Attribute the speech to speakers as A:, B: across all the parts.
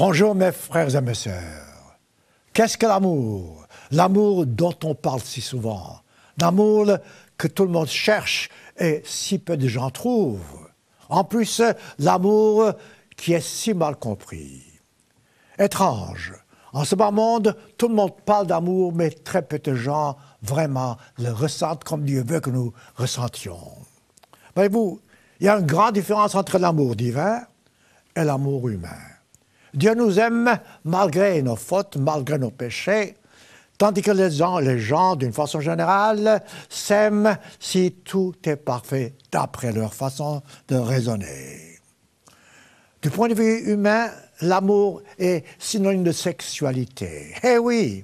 A: Bonjour mes frères et mes sœurs. Qu'est-ce que l'amour L'amour dont on parle si souvent. L'amour que tout le monde cherche et si peu de gens trouvent. En plus, l'amour qui est si mal compris. Étrange. En ce bas monde, tout le monde parle d'amour, mais très peu de gens vraiment le ressentent comme Dieu veut que nous ressentions. Voyez-vous, il y a une grande différence entre l'amour divin et l'amour humain. Dieu nous aime malgré nos fautes, malgré nos péchés, tandis que les gens, les gens d'une façon générale, s'aiment si tout est parfait d'après leur façon de raisonner. Du point de vue humain, l'amour est synonyme de sexualité. Eh oui,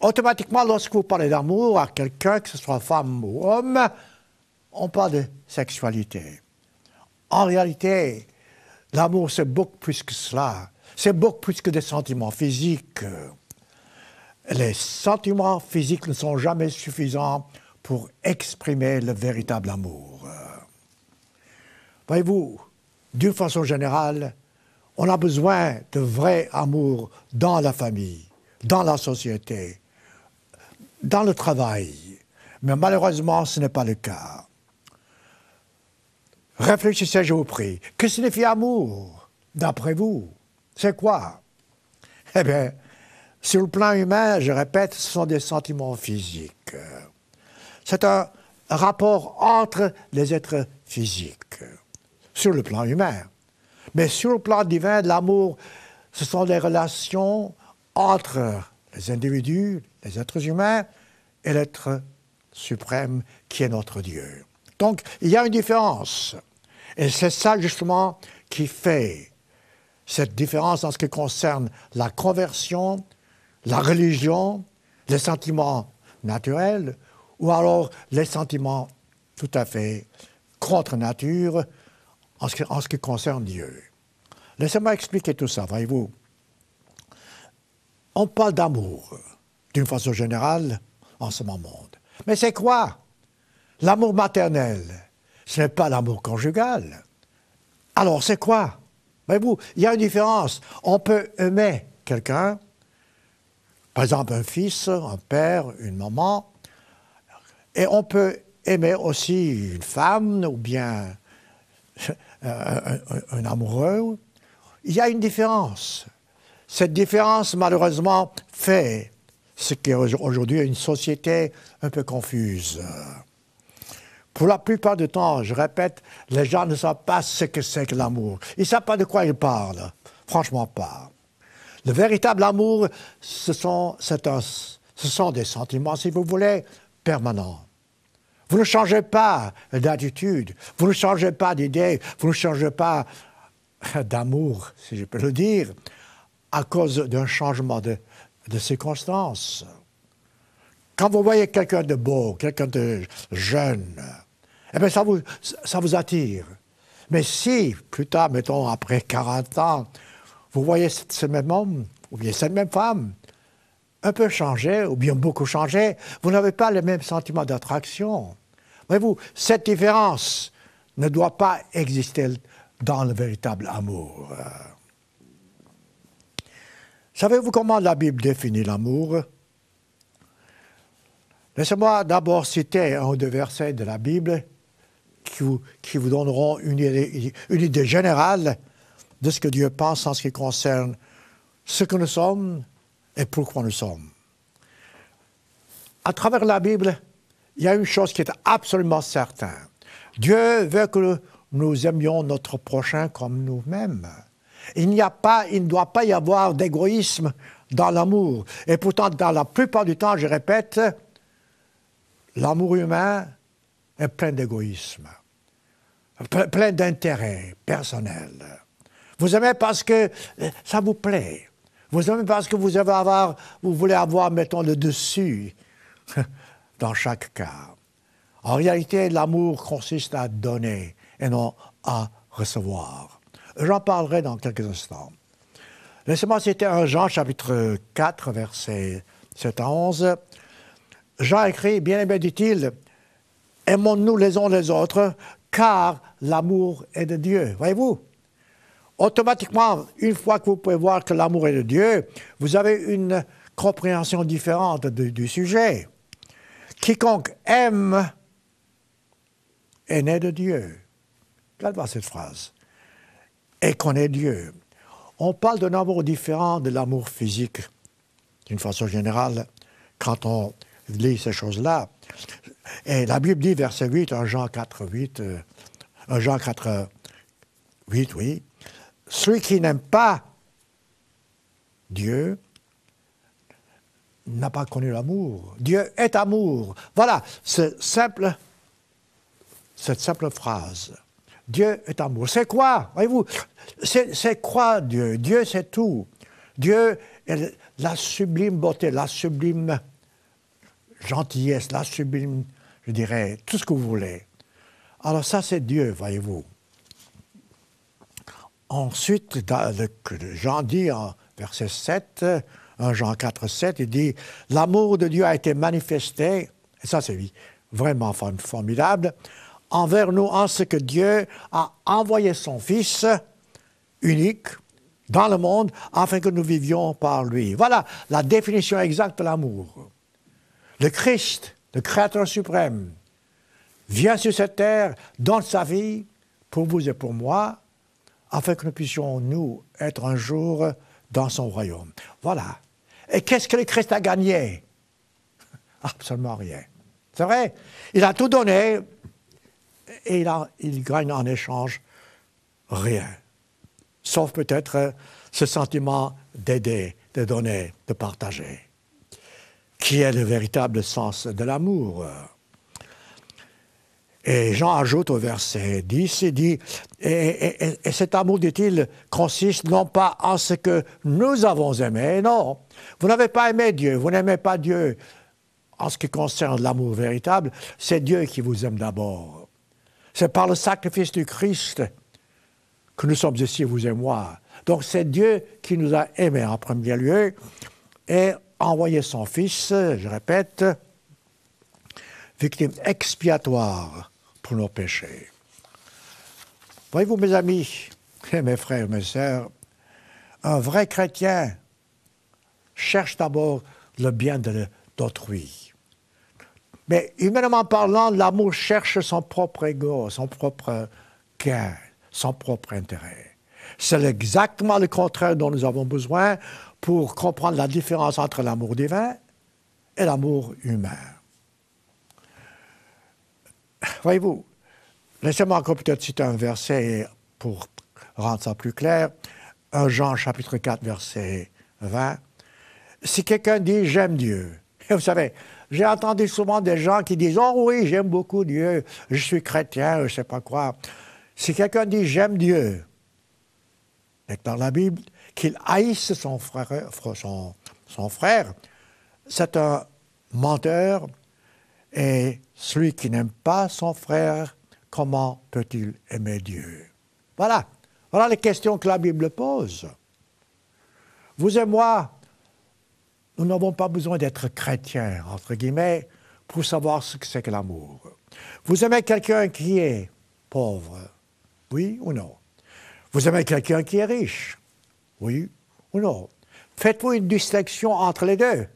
A: automatiquement, lorsque vous parlez d'amour à quelqu'un, que ce soit femme ou homme, on parle de sexualité. En réalité, L'amour, c'est beaucoup plus que cela. C'est beaucoup plus que des sentiments physiques. Les sentiments physiques ne sont jamais suffisants pour exprimer le véritable amour. Voyez-vous, d'une façon générale, on a besoin de vrai amour dans la famille, dans la société, dans le travail. Mais malheureusement, ce n'est pas le cas. Réfléchissez, je vous prie. Que signifie amour, d'après vous C'est quoi Eh bien, sur le plan humain, je répète, ce sont des sentiments physiques. C'est un rapport entre les êtres physiques, sur le plan humain. Mais sur le plan divin, l'amour, ce sont des relations entre les individus, les êtres humains et l'être suprême qui est notre Dieu. Donc, il y a une différence. Et c'est ça justement qui fait cette différence en ce qui concerne la conversion, la religion, les sentiments naturels, ou alors les sentiments tout à fait contre nature en ce qui, concerne Dieu. Laissez-moi expliquer tout ça, voyez-vous. On parle d'amour, d'une façon générale, en ce moment monde. Mais c'est quoi L'amour maternel, ce n'est pas l'amour conjugal. Alors c'est quoi mais vous il y a une différence. On peut aimer quelqu'un, par exemple un fils, un père, une maman, et on peut aimer aussi une femme ou bien euh, un, un amoureux. Il y a une différence. Cette différence, malheureusement, fait ce qui est aujourd'hui une société un peu confuse. Pour la plupart du temps, je répète, les gens ne savent pas ce que c'est que l'amour. Ils ne savent pas de quoi ils parlent. Franchement pas. Le véritable amour, ce sont, des sentiments, si vous voulez, permanents. Vous ne changez pas d'attitude, vous ne changez pas d'idée, vous ne changez pas d'amour, si je peux le dire, à cause d'un changement de, de circonstances. Quand vous voyez quelqu'un de beau, quelqu'un de jeune, eh bien, ça vous, attire. Mais si, plus tard, mettons, après 40 ans, vous voyez ce même homme, ou bien cette même femme, un peu changée ou bien beaucoup changée, vous n'avez pas le même sentiment d'attraction. Voyez-vous, cette différence ne doit pas exister dans le véritable amour. Savez-vous comment la Bible définit l'amour Laissez-moi d'abord citer un ou deux versets de la Bible qui vous, donneront une idée, une idée générale de ce que Dieu pense en ce qui concerne ce que nous sommes et pourquoi nous sommes. À travers la Bible, il y a une chose qui est absolument certaine. Dieu veut que nous aimions notre prochain comme nous-mêmes. Il n'y a pas, il ne doit pas y avoir d'égoïsme dans l'amour. Et pourtant, dans la plupart du temps, je répète, l'amour humain est plein d'égoïsme plein d'intérêt personnel. Vous aimez parce que euh, ça vous plaît. Vous aimez parce que vous, avez avoir, vous voulez avoir, mettons, le dessus dans chaque cas. En réalité, l'amour consiste à donner et non à recevoir. J'en parlerai dans quelques instants. Laissez-moi citer un Jean, chapitre 4, verset 7 à 11. Jean écrit, bien aimé, dit-il, aimons-nous les uns les autres, car l'amour est de Dieu. Voyez-vous Automatiquement, une fois que vous pouvez voir que l'amour est de Dieu, vous avez une compréhension différente du sujet. Quiconque aime est né de Dieu. Regardez cette phrase. Et connaît Dieu. On parle d'un amour différent de l'amour physique, d'une façon générale, quand on lit ces choses-là. Et la Bible dit, verset 8, en Jean 4, 8, euh, Jean 4, 8, oui, celui qui n'aime pas Dieu n'a pas connu l'amour. Dieu est amour. Voilà, ce simple, cette simple phrase. Dieu est amour. C'est quoi Voyez-vous, c'est quoi Dieu Dieu, c'est tout. Dieu est la sublime beauté, la sublime gentillesse, la sublime je dirais, tout ce que vous voulez. Alors ça, c'est Dieu, voyez-vous. Ensuite, Jean dit en verset 7, Jean 4, 7, il dit, l'amour de Dieu a été manifesté, et ça c'est vraiment formidable, envers nous en ce que Dieu a envoyé son Fils unique dans le monde afin que nous vivions par lui. Voilà la définition exacte de l'amour. Le Christ le Créateur suprême, vient sur cette terre, dans sa vie, pour vous et pour moi, afin que nous puissions, nous, être un jour dans son royaume. Voilà. Et qu'est-ce que le Christ a gagné Absolument rien. C'est vrai Il a tout donné et il, il gagne en échange rien. Sauf peut-être ce sentiment d'aider, de donner, de partager qui est le véritable sens de l'amour. Et Jean ajoute au verset 10, il dit, et, cet amour, dit-il, consiste non pas en ce que nous avons aimé, non. Vous n'avez pas aimé Dieu, vous n'aimez pas Dieu. En ce qui concerne l'amour véritable, c'est Dieu qui vous aime d'abord. C'est par le sacrifice du Christ que nous sommes ici, vous et moi. Donc c'est Dieu qui nous a aimés en premier lieu. Et Envoyer son fils, je répète, victime expiatoire pour nos péchés. Voyez-vous, mes amis mes frères mes sœurs, un vrai chrétien cherche d'abord le bien d'autrui. Mais humainement parlant, l'amour cherche son propre ego, son propre gain, son propre intérêt. C'est exactement le contraire dont nous avons besoin pour comprendre la différence entre l'amour divin et l'amour humain. Voyez-vous, laissez-moi encore peut-être citer un verset pour rendre ça plus clair. 1 Jean chapitre 4, verset 20. Si quelqu'un dit j'aime Dieu, et vous savez, j'ai entendu souvent des gens qui disent Oh oui, j'aime beaucoup Dieu, je suis chrétien, je ne sais pas quoi. Si quelqu'un dit j'aime Dieu, dans la Bible, qu'il haïsse son frère, frère c'est un menteur, et celui qui n'aime pas son frère, comment peut-il aimer Dieu Voilà, voilà les questions que la Bible pose. Vous et moi, nous n'avons pas besoin d'être chrétiens, entre guillemets, pour savoir ce que c'est que l'amour. Vous aimez quelqu'un qui est pauvre, oui ou non vous aimez quelqu'un qui est riche Oui ou non Faites-vous une distinction entre les deux.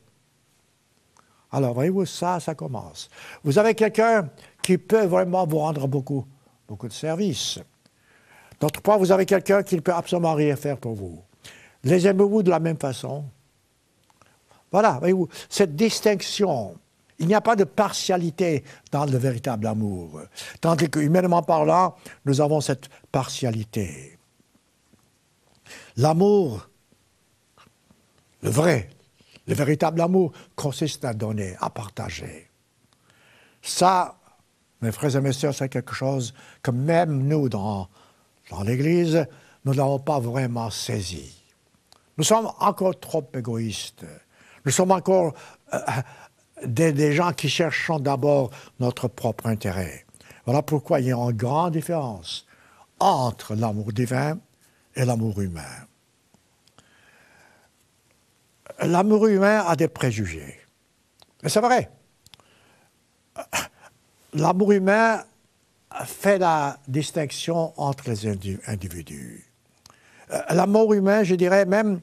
A: Alors, voyez-vous, ça, ça commence. Vous avez quelqu'un qui peut vraiment vous rendre beaucoup, beaucoup de services. D'autre part, vous avez quelqu'un qui ne peut absolument rien faire pour vous. Les aimez-vous de la même façon Voilà, voyez-vous, cette distinction. Il n'y a pas de partialité dans le véritable amour. Tandis que, humainement parlant, nous avons cette partialité. L'amour, le vrai, le véritable amour, consiste à donner, à partager. Ça, mes frères et mes sœurs, c'est quelque chose que même nous, dans, dans l'Église, nous n'avons pas vraiment saisi. Nous sommes encore trop égoïstes. Nous sommes encore euh, euh, des, des, gens qui cherchons d'abord notre propre intérêt. Voilà pourquoi il y a une grande différence entre l'amour divin et l'amour humain l'amour humain a des préjugés. Mais c'est vrai. L'amour humain fait la distinction entre les individus. Euh, l'amour humain, je dirais même,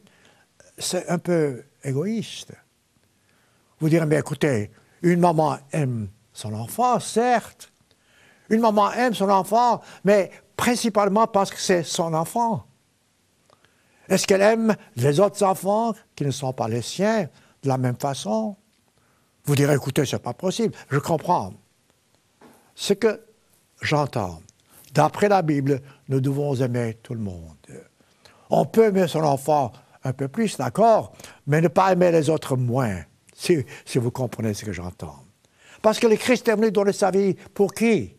A: c'est un peu égoïste. Vous direz, mais écoutez, une maman aime son enfant, certes. Une maman aime son enfant, mais principalement parce que c'est son enfant. Est-ce qu'elle aime les autres enfants qui ne sont pas les siens de la même façon Vous direz, écoutez, ce n'est pas possible. Je comprends. Ce que j'entends, d'après la Bible, nous devons aimer tout le monde. On peut aimer son enfant un peu plus, d'accord, mais ne pas aimer les autres moins, si, vous comprenez ce que j'entends. Parce que le Christ est venu donner sa vie pour qui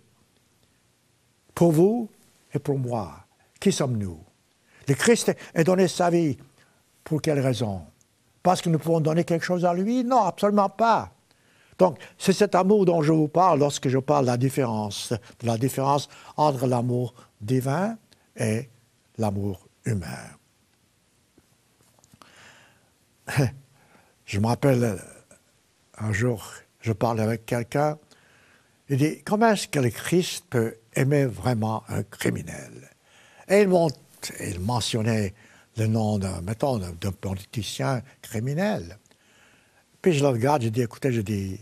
A: Pour vous et pour moi. Qui sommes-nous le Christ a donné sa vie. Pour quelle raison Parce que nous pouvons donner quelque chose à lui Non, absolument pas. Donc, c'est cet amour dont je vous parle lorsque je parle de la différence, la différence entre l'amour divin et l'amour humain. Je me rappelle un jour, je parle avec quelqu'un, il dit Comment est-ce que le Christ peut aimer vraiment un criminel Et il mentionnait le nom d'un, mettons, d'un politicien criminel. Puis je le regarde, je dis, écoutez, je dis,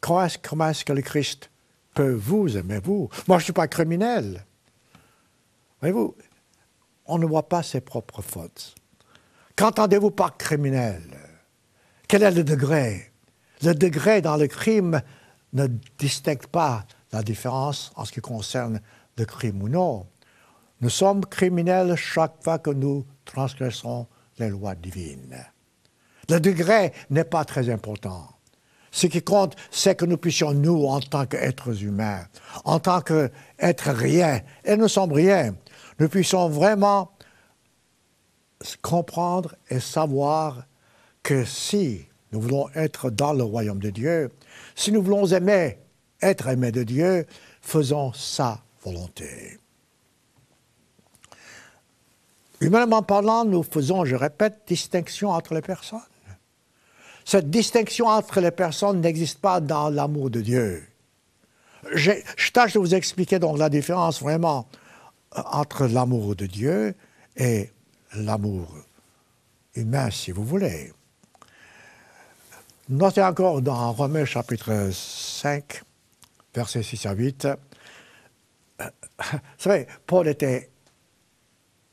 A: comment est-ce, que le Christ peut vous aimer, vous Moi, je ne suis pas criminel. Voyez-vous, on ne voit pas ses propres fautes. Qu'entendez-vous par criminel Quel est le degré Le degré dans le crime ne distingue pas la différence en ce qui concerne le crime ou non. Nous sommes criminels chaque fois que nous transgressons les lois divines. Le degré n'est pas très important. Ce qui compte, c'est que nous puissions, nous, en tant qu'êtres humains, en tant qu'êtres rien, et nous sommes rien, nous puissions vraiment comprendre et savoir que si nous voulons être dans le royaume de Dieu, si nous voulons aimer, être aimés de Dieu, faisons sa volonté. Humainement parlant, nous faisons, je répète, distinction entre les personnes. Cette distinction entre les personnes n'existe pas dans l'amour de Dieu. Je, tâche de vous expliquer donc la différence vraiment euh, entre l'amour de Dieu et l'amour humain, si vous voulez. Notez encore dans Romains chapitre 5, verset 6 à 8, euh, vous savez, Paul était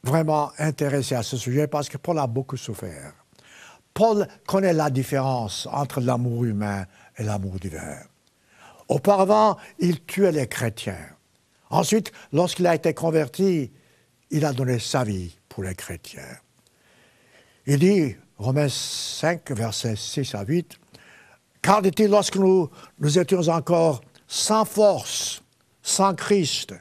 A: vraiment intéressé à ce sujet parce que Paul a beaucoup souffert. Paul connaît la différence entre l'amour humain et l'amour divin. Auparavant, il tuait les chrétiens. Ensuite, lorsqu'il a été converti, il a donné sa vie pour les chrétiens. Il dit, Romains 5, versets 6 à 8, Car dit-il, lorsque nous, nous étions encore sans force, sans Christ,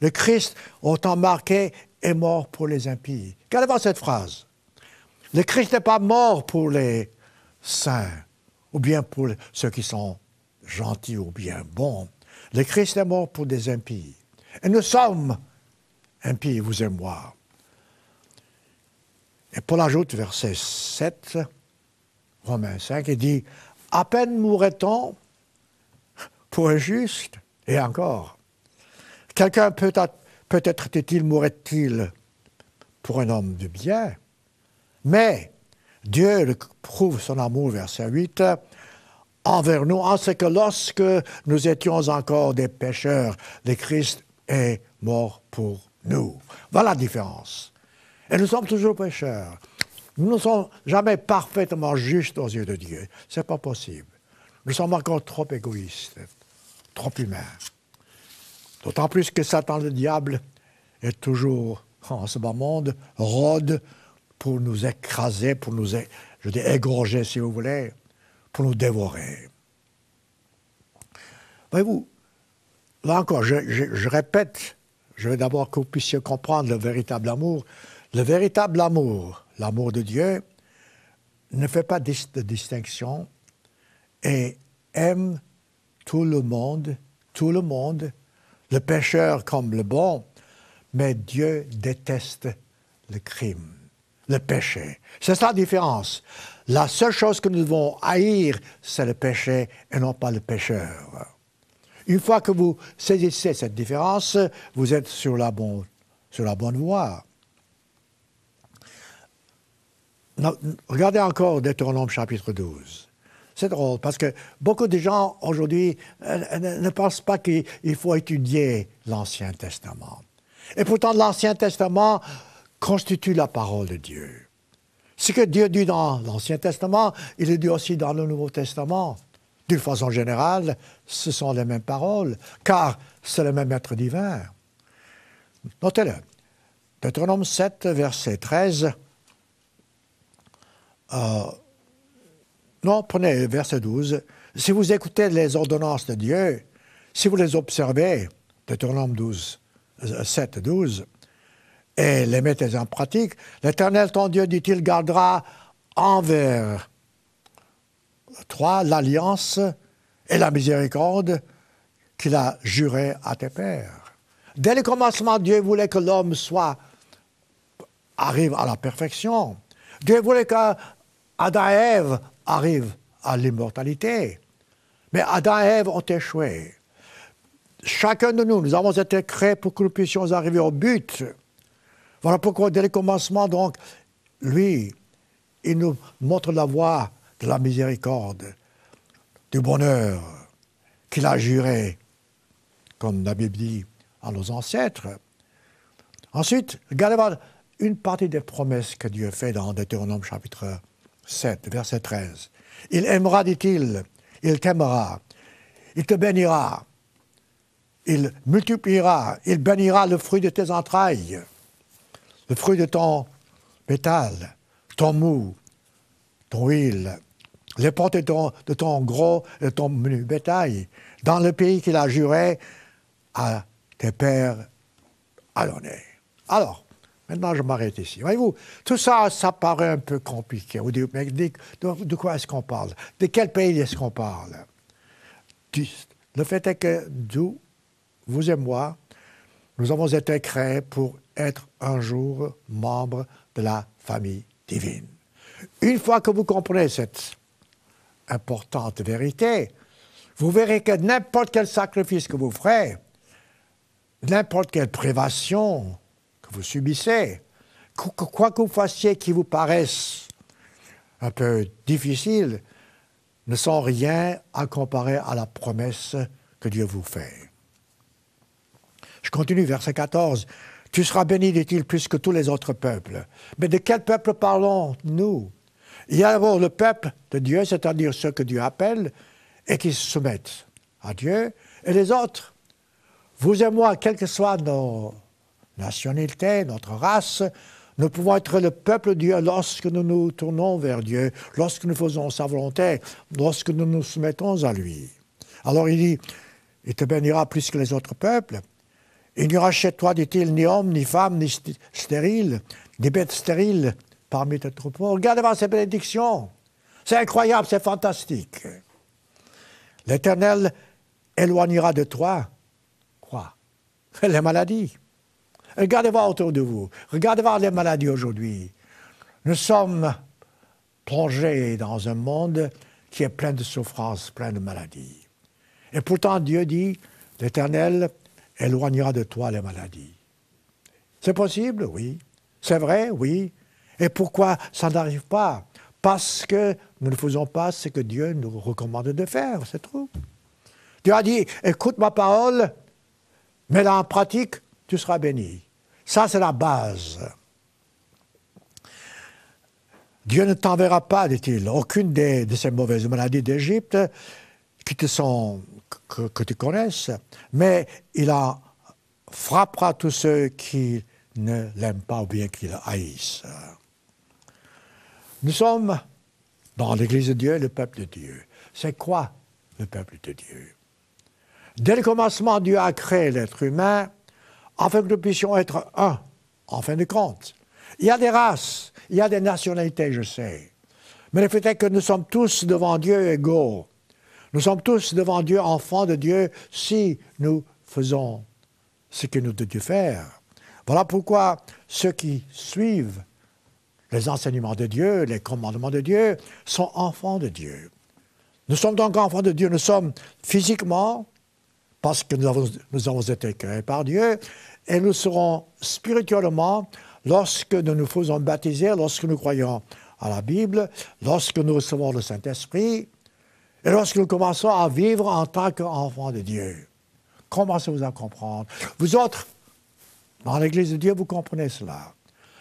A: le Christ, autant marqué, est mort pour les impies. Regardez voir cette phrase. Le Christ n'est pas mort pour les saints, ou bien pour ceux qui sont gentils ou bien bons. Le Christ est mort pour des impies. Et nous sommes impies, vous et moi. Et Paul ajoute verset 7, Romains 5, et dit À peine mourrait-on pour un juste, et encore. Quelqu'un peut Peut-être était-il, mourrait il pour un homme de bien, mais Dieu prouve son amour, verset 8, envers nous, en ce que lorsque nous étions encore des pécheurs, le Christ est mort pour nous. Voilà la différence. Et nous sommes toujours pécheurs. Nous ne sommes jamais parfaitement justes aux yeux de Dieu. Ce n'est pas possible. Nous sommes encore trop égoïstes, trop humains. D'autant plus que Satan le diable est toujours en ce bas monde, rôde pour nous écraser, pour nous je dis, égorger, si vous voulez, pour nous dévorer. Voyez-vous, là encore, je répète, je veux d'abord que vous puissiez comprendre le véritable amour. Le véritable amour, l'amour de Dieu, ne fait pas de distinction et aime tout le monde, tout le monde, le pécheur comme le bon, mais Dieu déteste le crime, le péché. C'est ça la différence. La seule chose que nous devons haïr, c'est le péché et non pas le pécheur. Une fois que vous saisissez cette différence, vous êtes sur la, bonne voie. regardez encore Deutéronome chapitre 12. C'est drôle parce que beaucoup de gens aujourd'hui euh, euh, ne pensent pas qu'il faut étudier l'Ancien Testament. Et pourtant, l'Ancien Testament constitue la parole de Dieu. Ce que Dieu dit dans l'Ancien Testament, il le dit aussi dans le Nouveau Testament. D'une façon générale, ce sont les mêmes paroles, car c'est le même être divin. Notez-le. Deutéronome 7, verset 13. Euh, non, prenez le verset 12. Si vous écoutez les ordonnances de Dieu, si vous les observez, Deutéronome 12, 7, 12, et les mettez en pratique, l'Éternel ton Dieu, dit-il, gardera envers toi l'alliance et la miséricorde qu'il a juré à tes pères. Dès le commencement, Dieu voulait que l'homme soit arrive à la perfection. Dieu voulait que et Ève Arrive à l'immortalité. Mais Adam et Ève ont échoué. Chacun de nous, nous avons été créés pour que nous puissions arriver au but. Voilà pourquoi, dès le commencement, donc, lui, il nous montre la voie de la miséricorde, du bonheur qu'il a juré, comme la Bible dit, à nos ancêtres. Ensuite, regardez une partie des promesses que Dieu fait dans Deutéronome chapitre 1. 7, verset 13. Il aimera, dit-il, il t'aimera, il te bénira, il multipliera, il bénira le fruit de tes entrailles, le fruit de ton pétale, ton mou, ton huile, les portes de ton, gros et de ton menu bétail, dans le pays qu'il a juré à tes pères à Alors, Maintenant, je m'arrête ici. Voyez-vous, tout ça, ça paraît un peu compliqué. Vous dites, mais de, quoi est-ce qu'on parle De quel pays est-ce qu'on parle Le fait est que nous, vous et moi, nous avons été créés pour être un jour membres de la famille divine. Une fois que vous comprenez cette importante vérité, vous verrez que n'importe quel sacrifice que vous ferez, n'importe quelle privation, vous subissez, quoi que vous fassiez qui vous paraisse un peu difficile, ne sont rien à comparer à la promesse que Dieu vous fait. Je continue, verset 14. Tu seras béni, dit-il, plus que tous les autres peuples. Mais de quel peuple parlons-nous Il y a d'abord le peuple de Dieu, c'est-à-dire ceux que Dieu appelle et qui se soumettent à Dieu, et les autres, vous et moi, quel que soit nos nationalité, notre race. Nous pouvons être le peuple de Dieu lorsque nous nous tournons vers Dieu, lorsque nous faisons sa volonté, lorsque nous nous soumettons à lui. Alors il dit, il te bénira plus que les autres peuples. Il n'y aura chez toi, dit-il, ni homme, ni femme, ni stérile, ni bête stérile parmi tes troupeaux. Regardez-moi ces bénédictions. C'est incroyable, c'est fantastique. L'Éternel éloignera de toi, quoi Les maladies, Regardez voir autour de vous. Regardez voir les maladies aujourd'hui. Nous sommes plongés dans un monde qui est plein de souffrances, plein de maladies. Et pourtant, Dieu dit, l'Éternel éloignera de toi les maladies. C'est possible, oui. C'est vrai, oui. Et pourquoi ça n'arrive pas Parce que nous ne faisons pas ce que Dieu nous recommande de faire, c'est trop. Dieu a dit, écoute ma parole, mets-la en pratique, tu seras béni. Ça, c'est la base. Dieu ne t'enverra pas, dit-il, aucune de ces mauvaises maladies d'Égypte qui sont, que, tu connaisses, mais il en frappera tous ceux qui ne l'aiment pas ou bien qui le haïssent. Nous sommes dans l'Église de Dieu, le peuple de Dieu. C'est quoi le peuple de Dieu Dès le commencement, Dieu a créé l'être humain afin que nous puissions être un, en fin de compte. Il y a des races, il y a des nationalités, je sais. Mais le fait est que nous sommes tous devant Dieu égaux. Nous sommes tous devant Dieu, enfants de Dieu, si nous faisons ce que nous devons faire. Voilà pourquoi ceux qui suivent les enseignements de Dieu, les commandements de Dieu, sont enfants de Dieu. Nous sommes donc enfants de Dieu, nous sommes physiquement, parce que nous avons, été créés par Dieu, et nous serons spirituellement lorsque nous nous faisons baptiser, lorsque nous croyons à la Bible, lorsque nous recevons le Saint-Esprit, et lorsque nous commençons à vivre en tant qu'enfants de Dieu. Commencez-vous à comprendre. Vous autres, dans l'Église de Dieu, vous comprenez cela.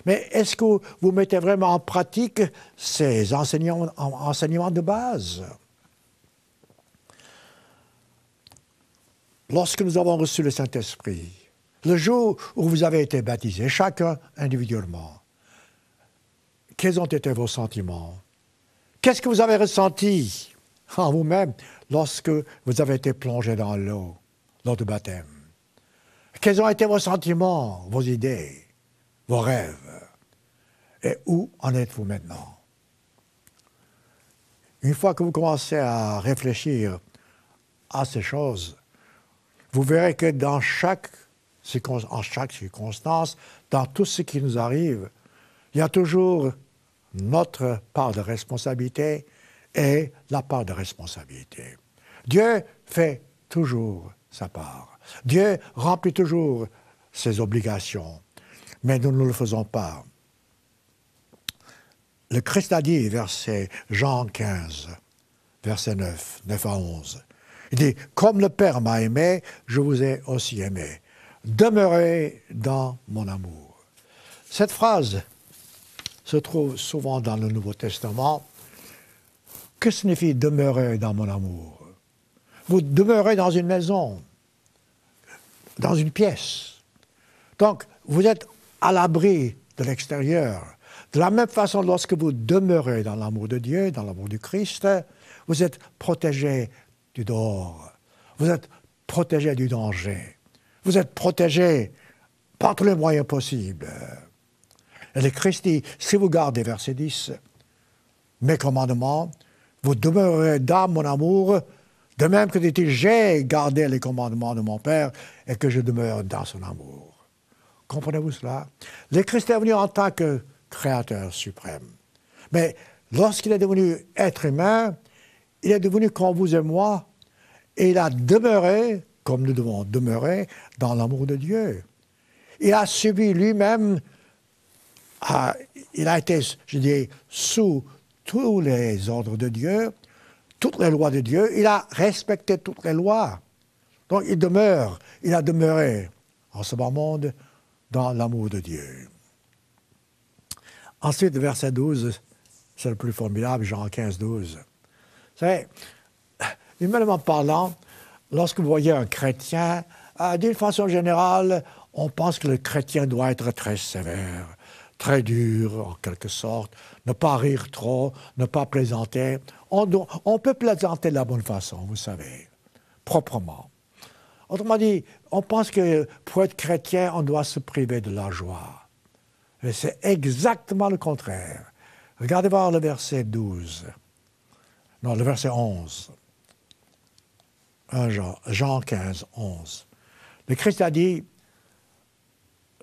A: Mais est-ce que vous mettez vraiment en pratique ces enseignements de base lorsque nous avons reçu le Saint-Esprit, le jour où vous avez été baptisés, chacun individuellement, quels ont été vos sentiments Qu'est-ce que vous avez ressenti en vous-même lorsque vous avez été plongé dans l'eau, lors du baptême Quels ont été vos sentiments, vos idées, vos rêves Et où en êtes-vous maintenant Une fois que vous commencez à réfléchir à ces choses, vous verrez que dans chaque, chaque circonstance, dans tout ce qui nous arrive, il y a toujours notre part de responsabilité et la part de responsabilité. Dieu fait toujours sa part. Dieu remplit toujours ses obligations, mais nous ne le faisons pas. Le Christ a dit, verset Jean 15, verset 9, 9 à 11, il dit, comme le Père m'a aimé, je vous ai aussi aimé. Demeurez dans mon amour. Cette phrase se trouve souvent dans le Nouveau Testament. Que signifie demeurer dans mon amour Vous demeurez dans une maison, dans une pièce. Donc, vous êtes à l'abri de l'extérieur. De la même façon, lorsque vous demeurez dans l'amour de Dieu, dans l'amour du Christ, vous êtes protégé du dehors. Vous êtes protégé du danger. Vous êtes protégé par tous les moyens possibles. Et le Christ dit, si vous gardez, verset 10, mes commandements, vous demeurerez dans mon amour, de même que j'ai gardé les commandements de mon Père et que je demeure dans son amour. Comprenez-vous cela Le Christ est venu en tant que créateur suprême. Mais lorsqu'il est devenu être humain, il est devenu comme vous et moi, et il a demeuré, comme nous devons demeurer, dans l'amour de Dieu. Il a subi lui-même, il a été, je dis, sous tous les ordres de Dieu, toutes les lois de Dieu, il a respecté toutes les lois. Donc il demeure, il a demeuré en ce bas monde dans l'amour de Dieu. Ensuite, verset 12, c'est le plus formidable, Jean 15, 12 savez, humainement parlant, lorsque vous voyez un chrétien, euh, d'une façon générale, on pense que le chrétien doit être très sévère, très dur en quelque sorte, ne pas rire trop, ne pas plaisanter. On, peut plaisanter de la bonne façon, vous savez, proprement. Autrement dit, on pense que pour être chrétien, on doit se priver de la joie. Mais c'est exactement le contraire. Regardez voir le verset 12. Non, le verset 11. Jean, 15, 11. Le Christ a dit,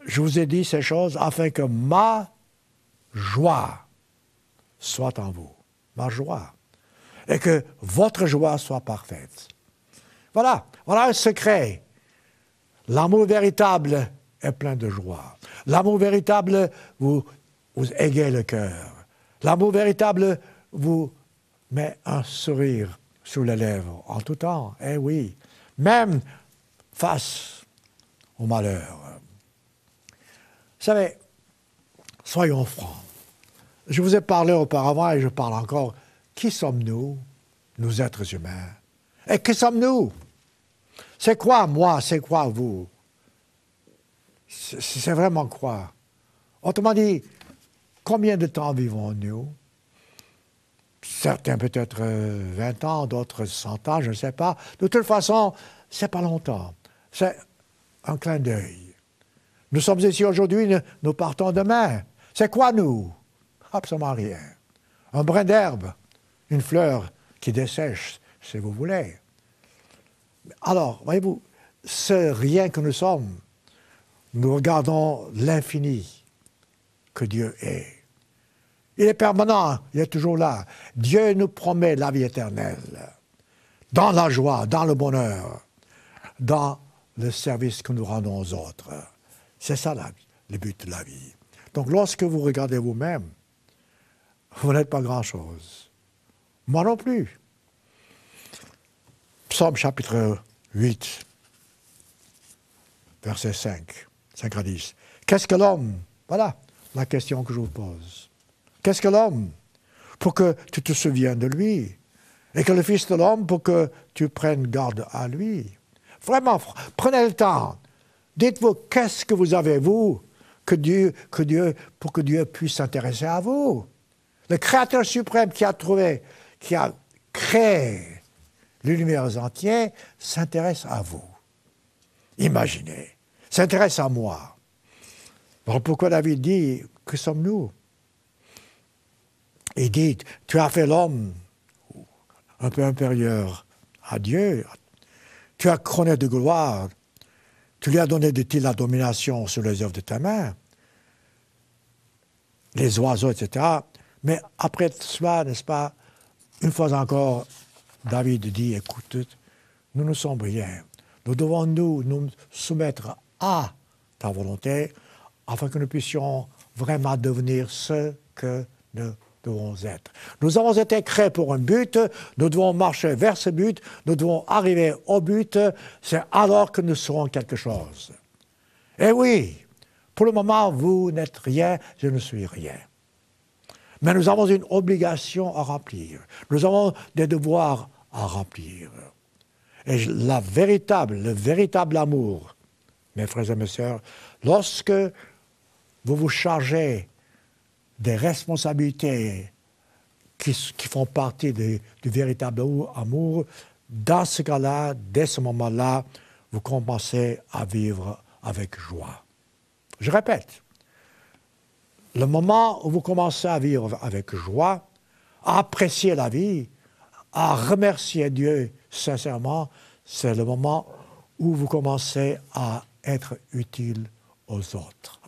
A: je vous ai dit ces choses afin que ma joie soit en vous. Ma joie. Et que votre joie soit parfaite. Voilà, voilà un secret. L'amour véritable est plein de joie. L'amour véritable vous, vous égaye le cœur. L'amour véritable vous mais un sourire sous les lèvres en tout temps. Eh oui, même face au malheur. Vous savez, soyons francs. Je vous ai parlé auparavant et je parle encore. Qui sommes-nous, nous êtres humains Et qui sommes-nous C'est quoi moi C'est quoi vous C'est vraiment quoi Autrement dit, combien de temps vivons-nous certains peut-être 20 euh, ans, d'autres cent ans, je ne sais pas. De toute façon, c'est pas longtemps. C'est un clin d'œil. Nous sommes ici aujourd'hui, nous partons demain. C'est quoi nous Absolument rien. Un brin d'herbe, une fleur qui dessèche, si vous voulez. Alors, voyez-vous, ce rien que nous sommes, nous regardons l'infini que Dieu est. Il est permanent, il est toujours là. Dieu nous promet la vie éternelle, dans la joie, dans le bonheur, dans le service que nous rendons aux autres. C'est ça la, le but de la vie. Donc lorsque vous regardez vous-même, vous, vous n'êtes pas grand-chose. Moi non plus. Psaume chapitre 8, verset 5, 5 à 10. Qu'est-ce que l'homme Voilà la question que je vous pose. Qu'est-ce que l'homme Pour que tu te souviennes de lui. Et que le Fils de l'homme pour que tu prennes garde à lui. Vraiment, prenez le temps. Dites-vous, qu'est-ce que vous avez, vous, que Dieu, que Dieu, pour que Dieu puisse s'intéresser à vous Le Créateur suprême qui a trouvé, qui a créé l'univers entier, s'intéresse à vous. Imaginez, s'intéresse à moi. Alors pourquoi David dit, que sommes-nous et dit, tu as fait l'homme un peu inférieur à Dieu, tu as couronné de gloire, tu lui as donné de il la domination sur les œuvres de ta main, les oiseaux, etc. Mais après cela, n'est-ce pas, une fois encore, David dit, écoute, nous ne sommes rien. Nous devons nous, nous soumettre à ta volonté afin que nous puissions vraiment devenir ce que nous nous avons été créés pour un but, nous devons marcher vers ce but, nous devons arriver au but, c'est alors que nous serons quelque chose. Et eh oui, pour le moment, vous n'êtes rien, je ne suis rien. Mais nous avons une obligation à remplir. Nous avons des devoirs à remplir. Et la véritable, le véritable amour, mes frères et mes sœurs, lorsque vous vous chargez des responsabilités qui, font partie du véritable amour, dans ce cas-là, dès ce moment-là, vous commencez à vivre avec joie. Je répète, le moment où vous commencez à vivre avec joie, à apprécier la vie, à remercier Dieu sincèrement, c'est le moment où vous commencez à être utile aux autres.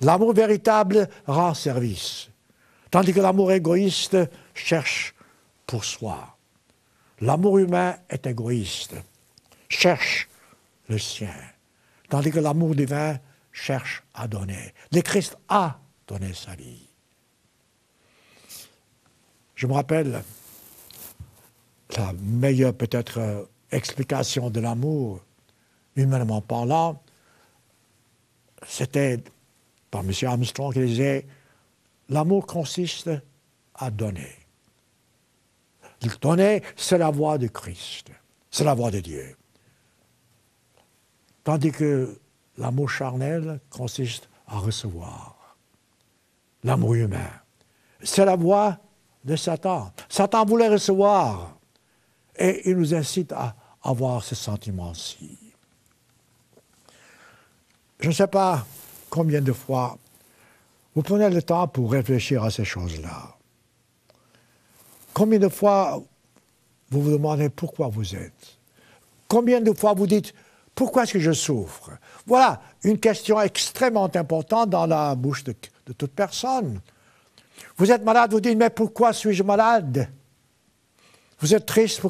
A: L'amour véritable rend service, tandis que l'amour égoïste cherche pour soi. L'amour humain est égoïste, cherche le sien, tandis que l'amour divin cherche à donner. Le Christ a donné sa vie. Je me rappelle la meilleure peut-être euh, explication de l'amour, humainement parlant, c'était par M. Armstrong qui disait L'amour consiste à donner. donner, c'est la voix de Christ, c'est la voix de Dieu. Tandis que l'amour charnel consiste à recevoir. L'amour humain, c'est la voix de Satan. Satan voulait recevoir et il nous incite à avoir ce sentiment-ci. Je ne sais pas combien de fois vous prenez le temps pour réfléchir à ces choses-là Combien de fois vous vous demandez pourquoi vous êtes Combien de fois vous dites pourquoi est-ce que je souffre Voilà une question extrêmement importante dans la bouche de, toute personne. Vous êtes malade, vous dites mais pourquoi suis-je malade Vous êtes triste,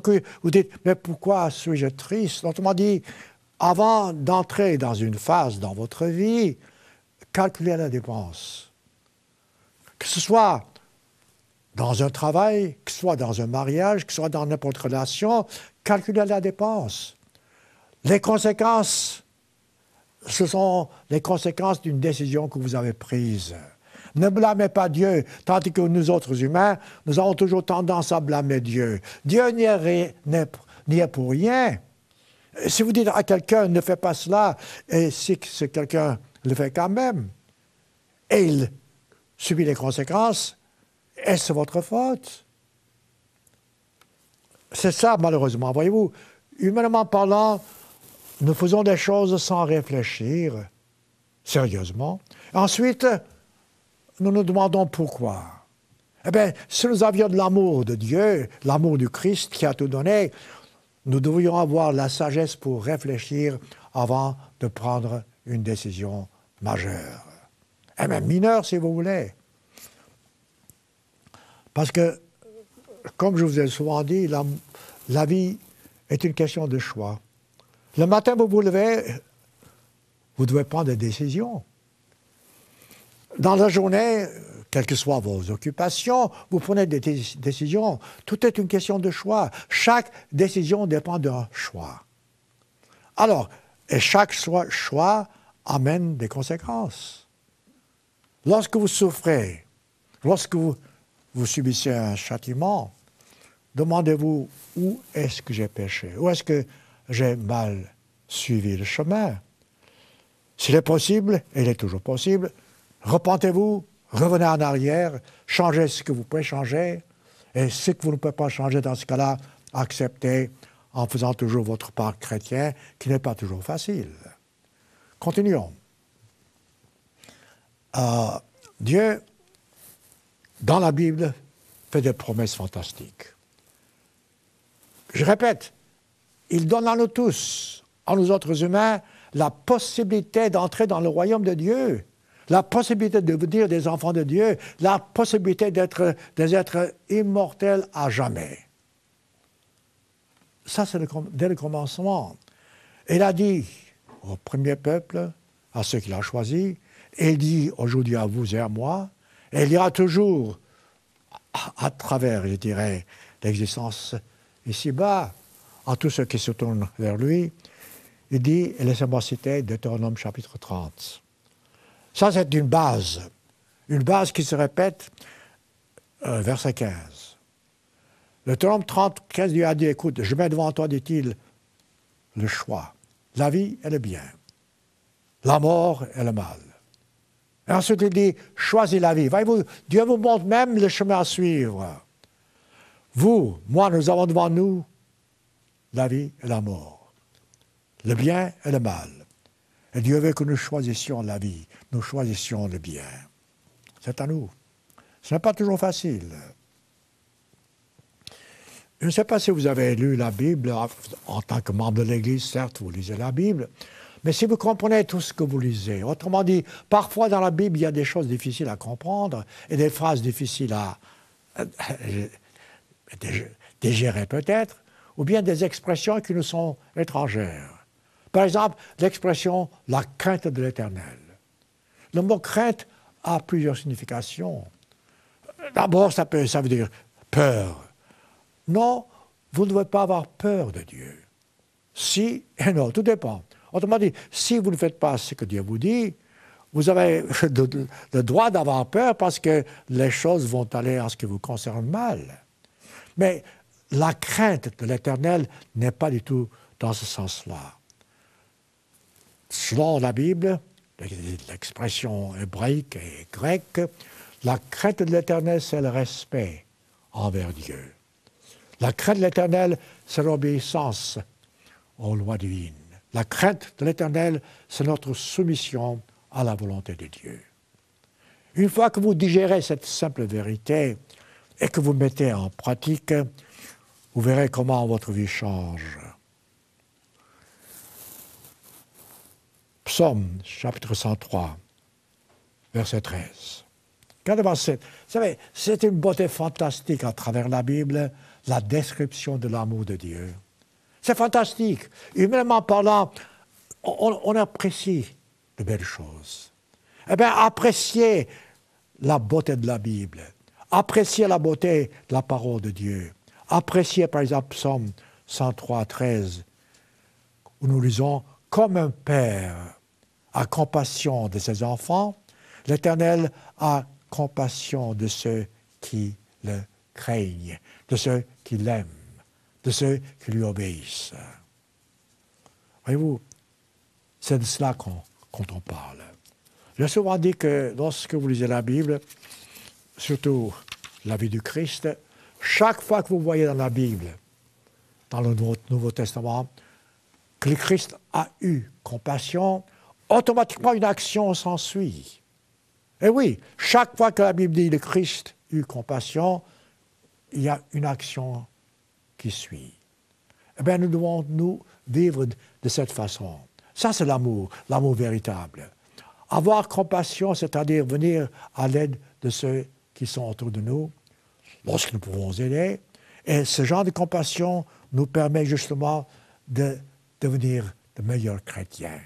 A: vous dites mais pourquoi suis-je triste Autrement dit, avant d'entrer dans une phase dans votre vie, calculer la dépense. Que ce soit dans un travail, que ce soit dans un mariage, que ce soit dans n'importe quelle relation, calculer la dépense. Les conséquences, ce sont les conséquences d'une décision que vous avez prise. Ne blâmez pas Dieu, tandis que nous autres humains, nous avons toujours tendance à blâmer Dieu. Dieu n'y est, est, pour rien. Si vous dites à quelqu'un, ne fais pas cela, et si c'est quelqu'un le fait quand même. Et il subit les conséquences. Est-ce votre faute C'est ça, malheureusement. Voyez-vous, humainement parlant, nous faisons des choses sans réfléchir, sérieusement. Ensuite, nous nous demandons pourquoi. Eh bien, si nous avions de l'amour de Dieu, l'amour du Christ qui a tout donné, nous devrions avoir la sagesse pour réfléchir avant de prendre une décision Majeur, et même mineur si vous voulez. Parce que, comme je vous ai souvent dit, la, vie est une question de choix. Le matin, vous vous levez, vous devez prendre des décisions. Dans la journée, quelles que soient vos occupations, vous prenez des décisions. Tout est une question de choix. Chaque décision dépend d'un choix. Alors, et chaque choix, choix amène des conséquences. Lorsque vous souffrez, lorsque vous, subissez un châtiment, demandez-vous où est-ce que j'ai péché, où est-ce que j'ai mal suivi le chemin. S'il est possible, et il est toujours possible, repentez-vous, revenez en arrière, changez ce que vous pouvez changer, et ce que vous ne pouvez pas changer dans ce cas-là, acceptez en faisant toujours votre part chrétien, qui n'est pas toujours facile. Continuons. Euh, Dieu, dans la Bible, fait des promesses fantastiques. Je répète, il donne à nous tous, à nous autres humains, la possibilité d'entrer dans le royaume de Dieu, la possibilité de devenir des enfants de Dieu, la possibilité d'être des êtres immortels à jamais. Ça, c'est dès le commencement. Il a dit, au premier peuple, à ceux qu'il a choisis. il dit aujourd'hui à vous et à moi. Et il dira toujours, à, travers, je dirais, l'existence ici-bas, à tous ceux qui se tournent vers lui. Il dit, laissez-moi citer Deutéronome chapitre 30. Ça, c'est une base, une base qui se répète, euh, verset 15. Deutéronome 30, 15 lui a dit, écoute, je mets devant toi, dit-il, le choix la vie est le bien, la mort est le mal. Et ensuite, il dit, choisis la vie. Voyez-vous, Dieu vous montre même le chemin à suivre. Vous, moi, nous avons devant nous la vie et la mort, le bien et le mal. Et Dieu veut que nous choisissions la vie, nous choisissions le bien. C'est à nous. Ce n'est pas toujours facile. Je ne sais pas si vous avez lu la Bible, en tant que membre de l'Église, certes, vous lisez la Bible, mais si vous comprenez tout ce que vous lisez, autrement dit, parfois dans la Bible, il y a des choses difficiles à comprendre et des phrases difficiles à euh, dégérer peut-être, ou bien des expressions qui nous sont étrangères. Par exemple, l'expression la crainte de l'éternel. Le mot crainte a plusieurs significations. D'abord, ça, ça veut dire peur, non, vous ne devez pas avoir peur de Dieu. Si et non, tout dépend. Autrement dit, si vous ne faites pas ce que Dieu vous dit, vous avez le droit d'avoir peur parce que les choses vont aller en ce qui vous concerne mal. Mais la crainte de l'Éternel n'est pas du tout dans ce sens-là. Selon la Bible, l'expression hébraïque et grecque, la crainte de l'Éternel, c'est le respect envers Dieu. La crainte de l'Éternel, c'est l'obéissance aux lois divines. La crainte de l'Éternel, c'est notre soumission à la volonté de Dieu. Une fois que vous digérez cette simple vérité et que vous mettez en pratique, vous verrez comment votre vie change. Psaume chapitre 103, verset 13. Regardez-moi Vous savez, c'est une beauté fantastique à travers la Bible la description de l'amour de Dieu. C'est fantastique. Humainement parlant, on, apprécie de belles choses. Eh bien, appréciez la beauté de la Bible. Appréciez la beauté de la parole de Dieu. Appréciez, par exemple, Psaume 103, 13, où nous lisons Comme un père a compassion de ses enfants, l'Éternel a compassion de ceux qui le craignent, de ceux qui l'aiment, de ceux qui lui obéissent. Voyez-vous, c'est de cela qu'on on parle. J'ai souvent dit que lorsque vous lisez la Bible, surtout la vie du Christ, chaque fois que vous voyez dans la Bible, dans le Nouveau, Testament, que le Christ a eu compassion, automatiquement une action s'ensuit. Et oui, chaque fois que la Bible dit le Christ eu compassion, il y a une action qui suit. Eh bien, nous devons nous vivre de cette façon. Ça, c'est l'amour, l'amour véritable. Avoir compassion, c'est-à-dire venir à l'aide de ceux qui sont autour de nous, lorsque nous pouvons aider. Et ce genre de compassion nous permet justement de devenir de meilleurs chrétiens.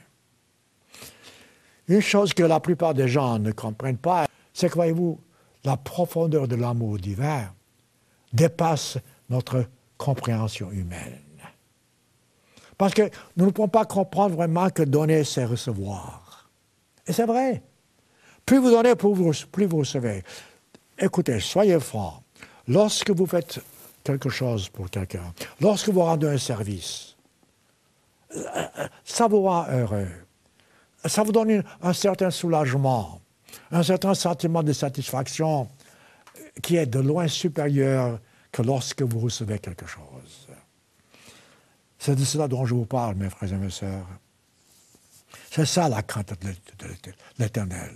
A: Une chose que la plupart des gens ne comprennent pas, c'est, croyez vous la profondeur de l'amour divin dépasse notre compréhension humaine. Parce que nous ne pouvons pas comprendre vraiment que donner, c'est recevoir. Et c'est vrai. Plus vous donnez, plus vous, recevez. Écoutez, soyez francs. Lorsque vous faites quelque chose pour quelqu'un, lorsque vous rendez un service, ça vous rend heureux. Ça vous donne un certain soulagement, un certain sentiment de satisfaction qui est de loin supérieur que lorsque vous recevez quelque chose. C'est de cela dont je vous parle, mes frères et mes sœurs. C'est ça la crainte de l'Éternel.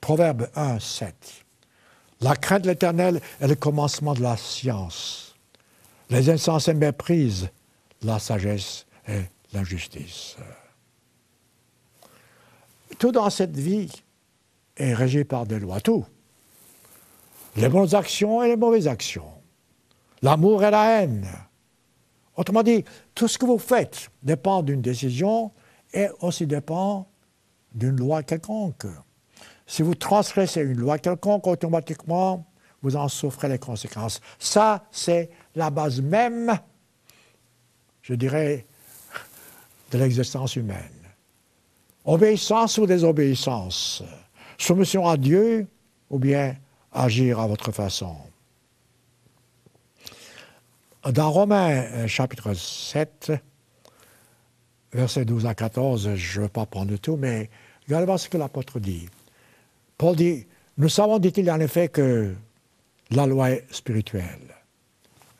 A: Proverbe 1, 7. La crainte de l'Éternel est le commencement de la science. Les insensés méprisent la sagesse et l'injustice. Tout dans cette vie est régi par des lois, tout les bonnes actions et les mauvaises actions, l'amour et la haine. Autrement dit, tout ce que vous faites dépend d'une décision et aussi dépend d'une loi quelconque. Si vous transgressez une loi quelconque, automatiquement, vous en souffrez les conséquences. Ça, c'est la base même, je dirais, de l'existence humaine. Obéissance ou désobéissance, soumission à Dieu ou bien agir à votre façon. Dans Romains euh, chapitre 7, versets 12 à 14, je ne veux pas prendre tout, mais regardez ce que l'apôtre dit. Paul dit, nous savons, dit-il en effet, que la loi est spirituelle.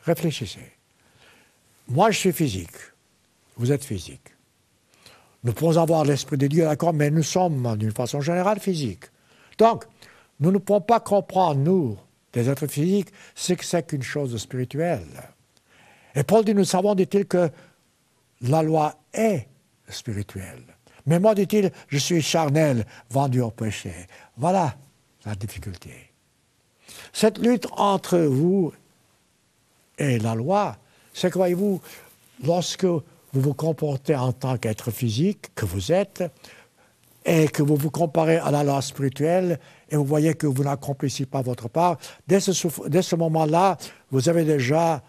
A: Réfléchissez. Moi, je suis physique. Vous êtes physique. Nous pouvons avoir l'Esprit de Dieu, d'accord, mais nous sommes, d'une façon générale, physique. Donc, nous ne pouvons pas comprendre, nous, des êtres physiques, ce que c'est qu'une chose spirituelle. Et Paul dit, nous savons, dit-il, que la loi est spirituelle. Mais moi, dit-il, je suis charnel, vendu au péché. Voilà la difficulté. Cette lutte entre vous et la loi, c'est que, voyez-vous, lorsque vous vous comportez en tant qu'être physique, que vous êtes, et que vous vous comparez à la loi spirituelle, et vous voyez que vous n'accomplissez pas votre part, dès ce, ce moment-là, vous avez déjà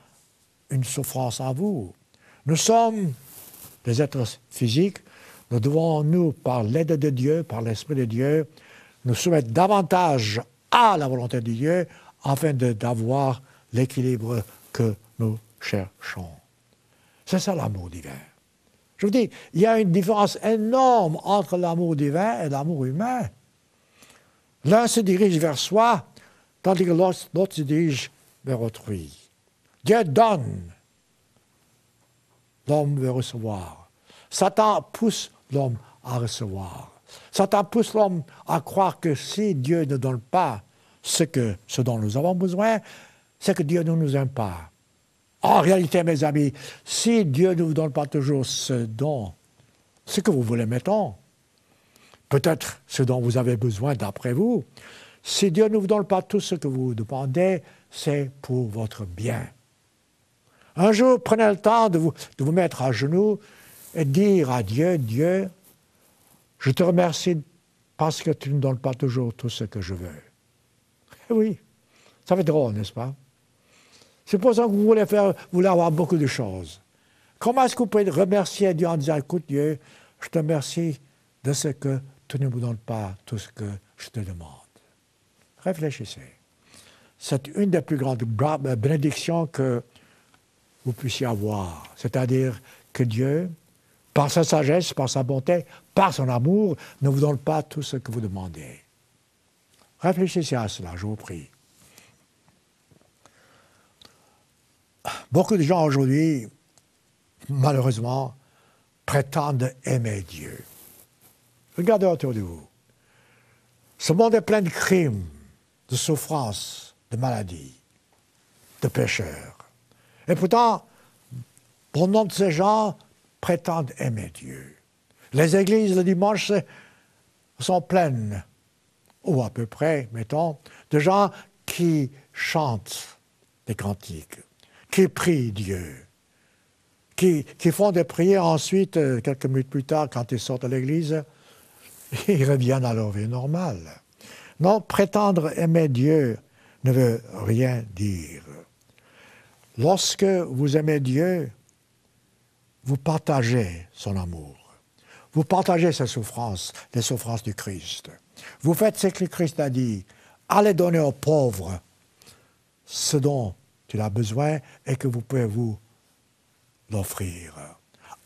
A: une souffrance en vous. Nous sommes des êtres physiques, nous devons, nous, par l'aide de Dieu, par l'Esprit de Dieu, nous soumettre davantage à la volonté de Dieu afin d'avoir l'équilibre que nous cherchons. C'est ça l'amour divin. Je vous dis, il y a une différence énorme entre l'amour divin et l'amour humain. L'un se dirige vers soi, tandis que l'autre se dirige vers autrui. Dieu donne, l'homme veut recevoir. Satan pousse l'homme à recevoir. Satan pousse l'homme à croire que si Dieu ne donne pas ce, que, ce dont nous avons besoin, c'est que Dieu ne nous aime pas. En réalité, mes amis, si Dieu ne vous donne pas toujours ce dont ce que vous voulez, mettons, peut-être ce dont vous avez besoin d'après vous. Si Dieu ne vous donne pas tout ce que vous demandez, c'est pour votre bien. Un jour, prenez le temps de vous, de vous mettre à genoux et dire à Dieu, Dieu, je te remercie parce que tu ne donnes pas toujours tout ce que je veux. Eh oui, ça fait drôle, n'est-ce pas Supposons que vous voulez, faire, vous voulez avoir beaucoup de choses. Comment est-ce que vous pouvez remercier Dieu en disant, écoute Dieu, je te remercie de ce que tu ne me donnes pas tout ce que je te demande. Réfléchissez. C'est une des plus grandes euh, bénédictions que vous puissiez avoir. C'est-à-dire que Dieu, par sa sagesse, par sa bonté, par son amour, ne vous donne pas tout ce que vous demandez. Réfléchissez à cela, je vous prie. Beaucoup de gens aujourd'hui, malheureusement, prétendent aimer Dieu. Regardez autour de vous. Ce monde est plein de crimes, de souffrances, de maladies, de pécheurs. Et pourtant, bon nombre de ces gens prétendent aimer Dieu. Les églises le dimanche sont pleines, ou à peu près, mettons, de gens qui chantent des cantiques, qui prient Dieu, qui, qui font des prières ensuite, euh, quelques minutes plus tard, quand ils sortent de l'église, il revient à leur vie normale. Non, prétendre aimer Dieu ne veut rien dire. Lorsque vous aimez Dieu, vous partagez son amour. Vous partagez ses souffrances, les souffrances du Christ. Vous faites ce que le Christ a dit. Allez donner aux pauvres ce dont il a besoin et que vous pouvez vous l'offrir.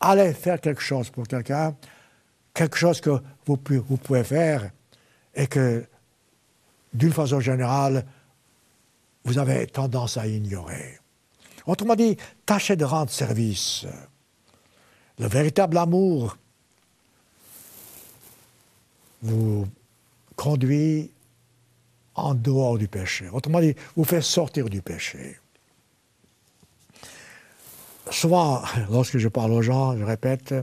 A: Allez faire quelque chose pour quelqu'un, quelque chose que vous, pouvez faire et que, d'une façon générale, vous avez tendance à ignorer. Autrement dit, tâchez de rendre service. Le véritable amour vous conduit en dehors du péché. Autrement dit, vous fait sortir du péché. Souvent, lorsque je parle aux gens, je répète,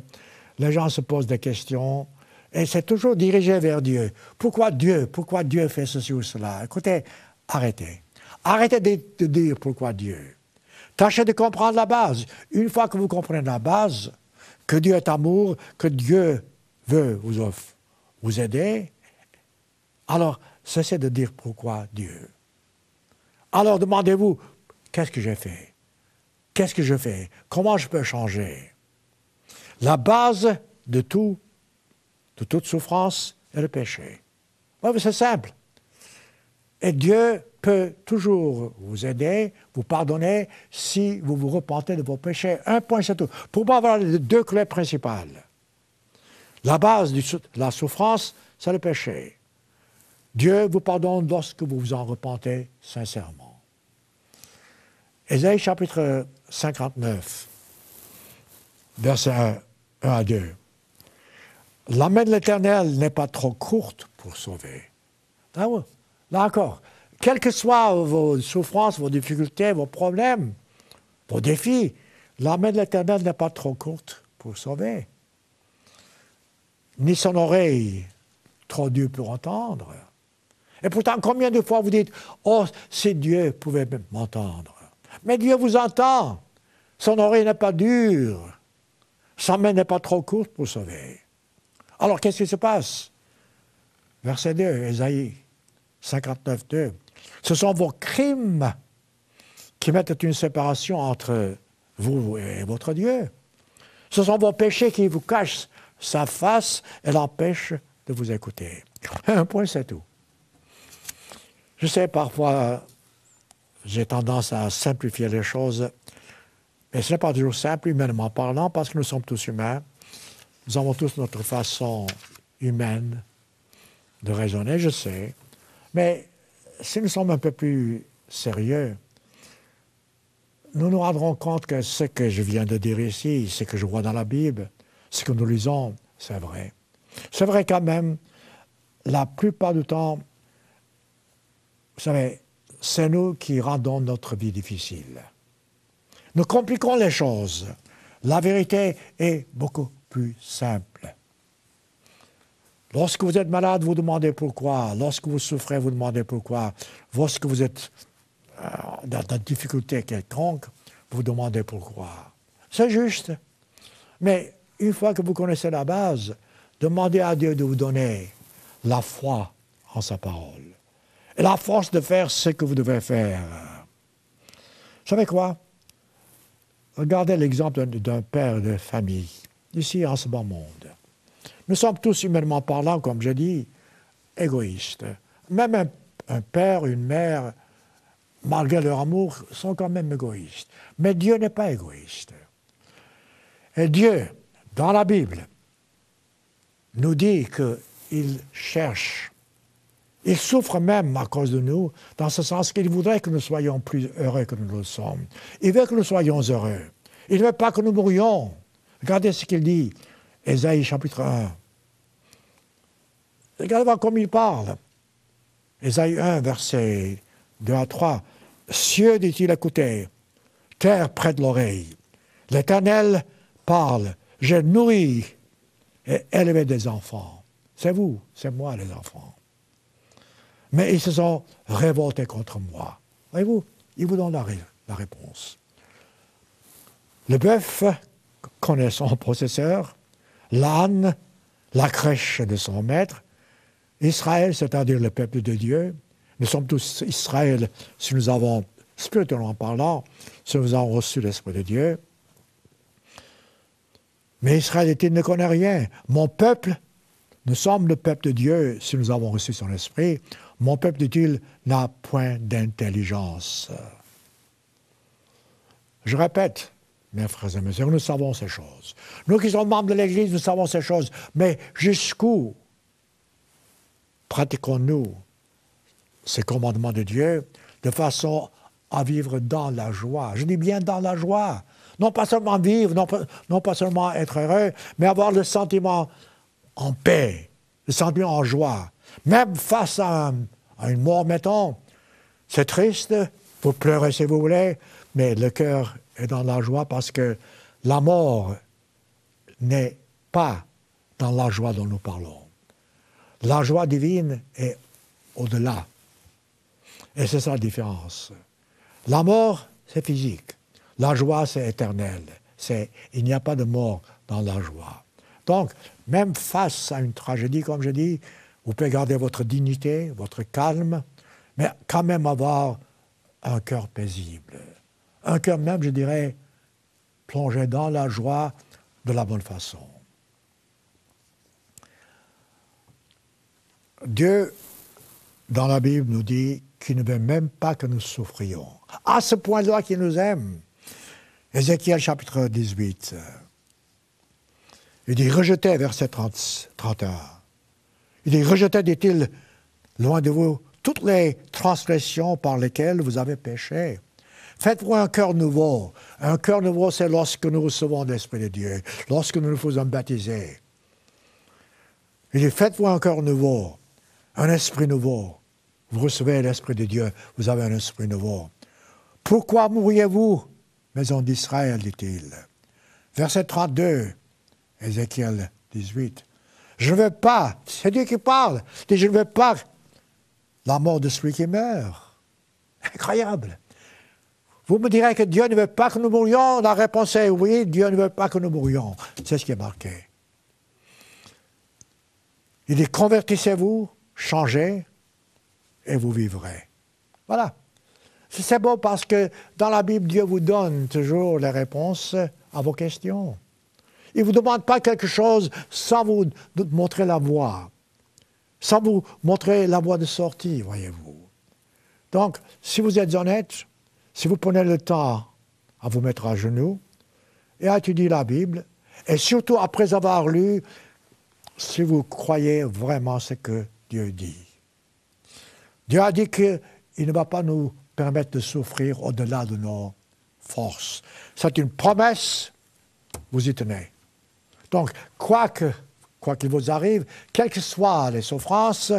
A: les gens se posent des questions et c'est toujours dirigé vers Dieu. Pourquoi Dieu Pourquoi Dieu fait ceci ou cela Écoutez, arrêtez. Arrêtez de, dire pourquoi Dieu. Tâchez de comprendre la base. Une fois que vous comprenez la base, que Dieu est amour, que Dieu veut vous, vous aider, alors cessez de dire pourquoi Dieu. Alors demandez-vous, qu'est-ce que j'ai fait Qu'est-ce que je fais Comment je peux changer la base de, tout, de toute souffrance est le péché. c'est simple. Et Dieu peut toujours vous aider, vous pardonner, si vous vous repentez de vos péchés. Un point, c'est tout. Pour moi, voilà les deux clés principales. La base de la souffrance, c'est le péché. Dieu vous pardonne lorsque vous vous en repentez sincèrement. Ésaïe chapitre 59, verset 1. La main de l'Éternel n'est pas trop courte pour sauver. Ah Là encore, quelles que soient vos souffrances, vos difficultés, vos problèmes, vos défis, la main de l'Éternel n'est pas trop courte pour sauver, ni son oreille trop dure pour entendre. Et pourtant, combien de fois vous dites Oh, si Dieu pouvait m'entendre Mais Dieu vous entend, son oreille n'est pas dure. Sa main n'est pas trop courte pour sauver. Alors qu'est-ce qui se passe Verset 2, Ésaïe 59, 2. Ce sont vos crimes qui mettent une séparation entre vous et votre Dieu. Ce sont vos péchés qui vous cachent sa face et l'empêchent de vous écouter. Un point, c'est tout. Je sais, parfois, j'ai tendance à simplifier les choses et ce n'est pas toujours simple, humainement parlant, parce que nous sommes tous humains. Nous avons tous notre façon humaine de raisonner, je sais. Mais si nous sommes un peu plus sérieux, nous nous rendrons compte que ce que je viens de dire ici, ce que je vois dans la Bible, ce que nous lisons, c'est vrai. C'est vrai quand même, la plupart du temps, vous savez, c'est nous qui rendons notre vie difficile. Nous compliquons les choses. La vérité est beaucoup plus simple. Lorsque vous êtes malade, vous demandez pourquoi. Lorsque vous souffrez, vous demandez pourquoi. Lorsque vous êtes euh, dans la difficulté quelconque, vous demandez pourquoi. C'est juste. Mais une fois que vous connaissez la base, demandez à Dieu de vous donner la foi en sa parole et la force de faire ce que vous devez faire. Vous savez quoi Regardez l'exemple d'un père de famille, ici en ce bon monde. Nous sommes tous humainement parlant, comme je dis, égoïstes. Même un, père, une mère, malgré leur amour, sont quand même égoïstes. Mais Dieu n'est pas égoïste. Et Dieu, dans la Bible, nous dit qu'il cherche il souffre même à cause de nous, dans ce sens qu'il voudrait que nous soyons plus heureux que nous le sommes. Il veut que nous soyons heureux. Il ne veut pas que nous mourions. Regardez ce qu'il dit, Ésaïe chapitre 1. Regardez comme il parle. Ésaïe 1, verset 2 à 3. Cieux, dit-il, écoutez, terre près de l'oreille. L'Éternel parle. Je nourris et élevé des enfants. C'est vous, c'est moi les enfants mais ils se sont révoltés contre moi. Voyez-vous, ils vous donnent la, réponse. Le bœuf connaît son processeur, l'âne, la crèche de son maître, Israël, c'est-à-dire le peuple de Dieu. Nous sommes tous Israël si nous avons, spirituellement parlant, si nous avons reçu l'Esprit de Dieu. Mais Israël ne connaît rien. Mon peuple, nous sommes le peuple de Dieu si nous avons reçu son Esprit. Mon peuple, dit-il, n'a point d'intelligence. Je répète, mes frères et mes sœurs, nous savons ces choses. Nous qui sommes membres de l'Église, nous savons ces choses. Mais jusqu'où pratiquons-nous ces commandements de Dieu de façon à vivre dans la joie Je dis bien dans la joie. Non pas seulement vivre, non pas, non pas seulement être heureux, mais avoir le sentiment en paix, le sentiment en joie, même face à, une mort, mettons, c'est triste, vous pleurez si vous voulez, mais le cœur est dans la joie parce que la mort n'est pas dans la joie dont nous parlons. La joie divine est au-delà. Et c'est ça la différence. La mort, c'est physique. La joie, c'est éternel. il n'y a pas de mort dans la joie. Donc, même face à une tragédie, comme je dis, vous pouvez garder votre dignité, votre calme, mais quand même avoir un cœur paisible. Un cœur même, je dirais, plongé dans la joie de la bonne façon. Dieu, dans la Bible, nous dit qu'il ne veut même pas que nous souffrions. À ce point-là qu'il nous aime. Ézéchiel chapitre 18. Il dit, rejetez, verset 30, 31. Il dit, « rejetait, dit-il, loin de vous toutes les transgressions par lesquelles vous avez péché. faites vous un cœur nouveau. Un cœur nouveau, c'est lorsque nous recevons l'Esprit de Dieu, lorsque nous nous faisons baptiser. Il dit, faites Faites-vous un cœur nouveau, un esprit nouveau. Vous recevez l'Esprit de Dieu, vous avez un esprit nouveau. Pourquoi mourriez-vous, maison d'Israël, dit-il. Verset 32, Ézéchiel 18. Je ne veux pas, c'est Dieu qui parle, je ne veux pas la mort de celui qui meurt. Incroyable. Vous me direz que Dieu ne veut pas que nous mourions La réponse est oui, Dieu ne veut pas que nous mourions. C'est ce qui est marqué. Il dit convertissez-vous, changez, et vous vivrez. Voilà. C'est beau parce que dans la Bible, Dieu vous donne toujours les réponses à vos questions. Il ne vous demande pas quelque chose sans vous montrer la voie, sans vous montrer la voie de sortie, voyez-vous. Donc, si vous êtes honnête, si vous prenez le temps à vous mettre à genoux et à étudier la Bible, et surtout après avoir lu, si vous croyez vraiment ce que Dieu dit. Dieu a dit qu'il ne va pas nous permettre de souffrir au-delà de nos forces. C'est une promesse, vous y tenez. Donc, quoi quoi qu'il vous arrive, quelles que soient les souffrances,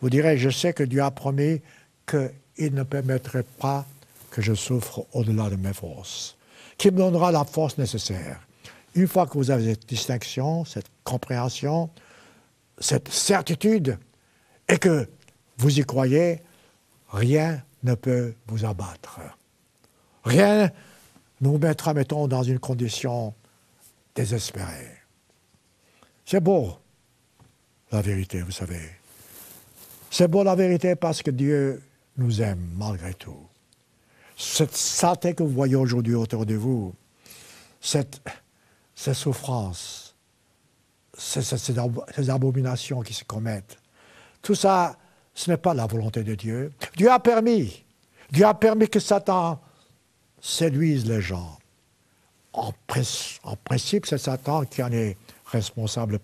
A: vous direz, je sais que Dieu a promis qu'il ne permettrait pas que je souffre au-delà de mes forces, qui me donnera la force nécessaire. Une fois que vous avez cette distinction, cette compréhension, cette certitude, et que vous y croyez, rien ne peut vous abattre. Rien ne vous mettra, mettons, dans une condition désespérée. C'est beau, la vérité, vous savez. C'est beau la vérité parce que Dieu nous aime malgré tout. Cette santé que vous voyez aujourd'hui autour de vous, cette, souffrance, ces, ces, ces abominations qui se commettent, tout ça, ce n'est pas la volonté de Dieu. Dieu a permis. Dieu a permis que Satan séduise les gens. En, en principe, c'est Satan qui en est responsable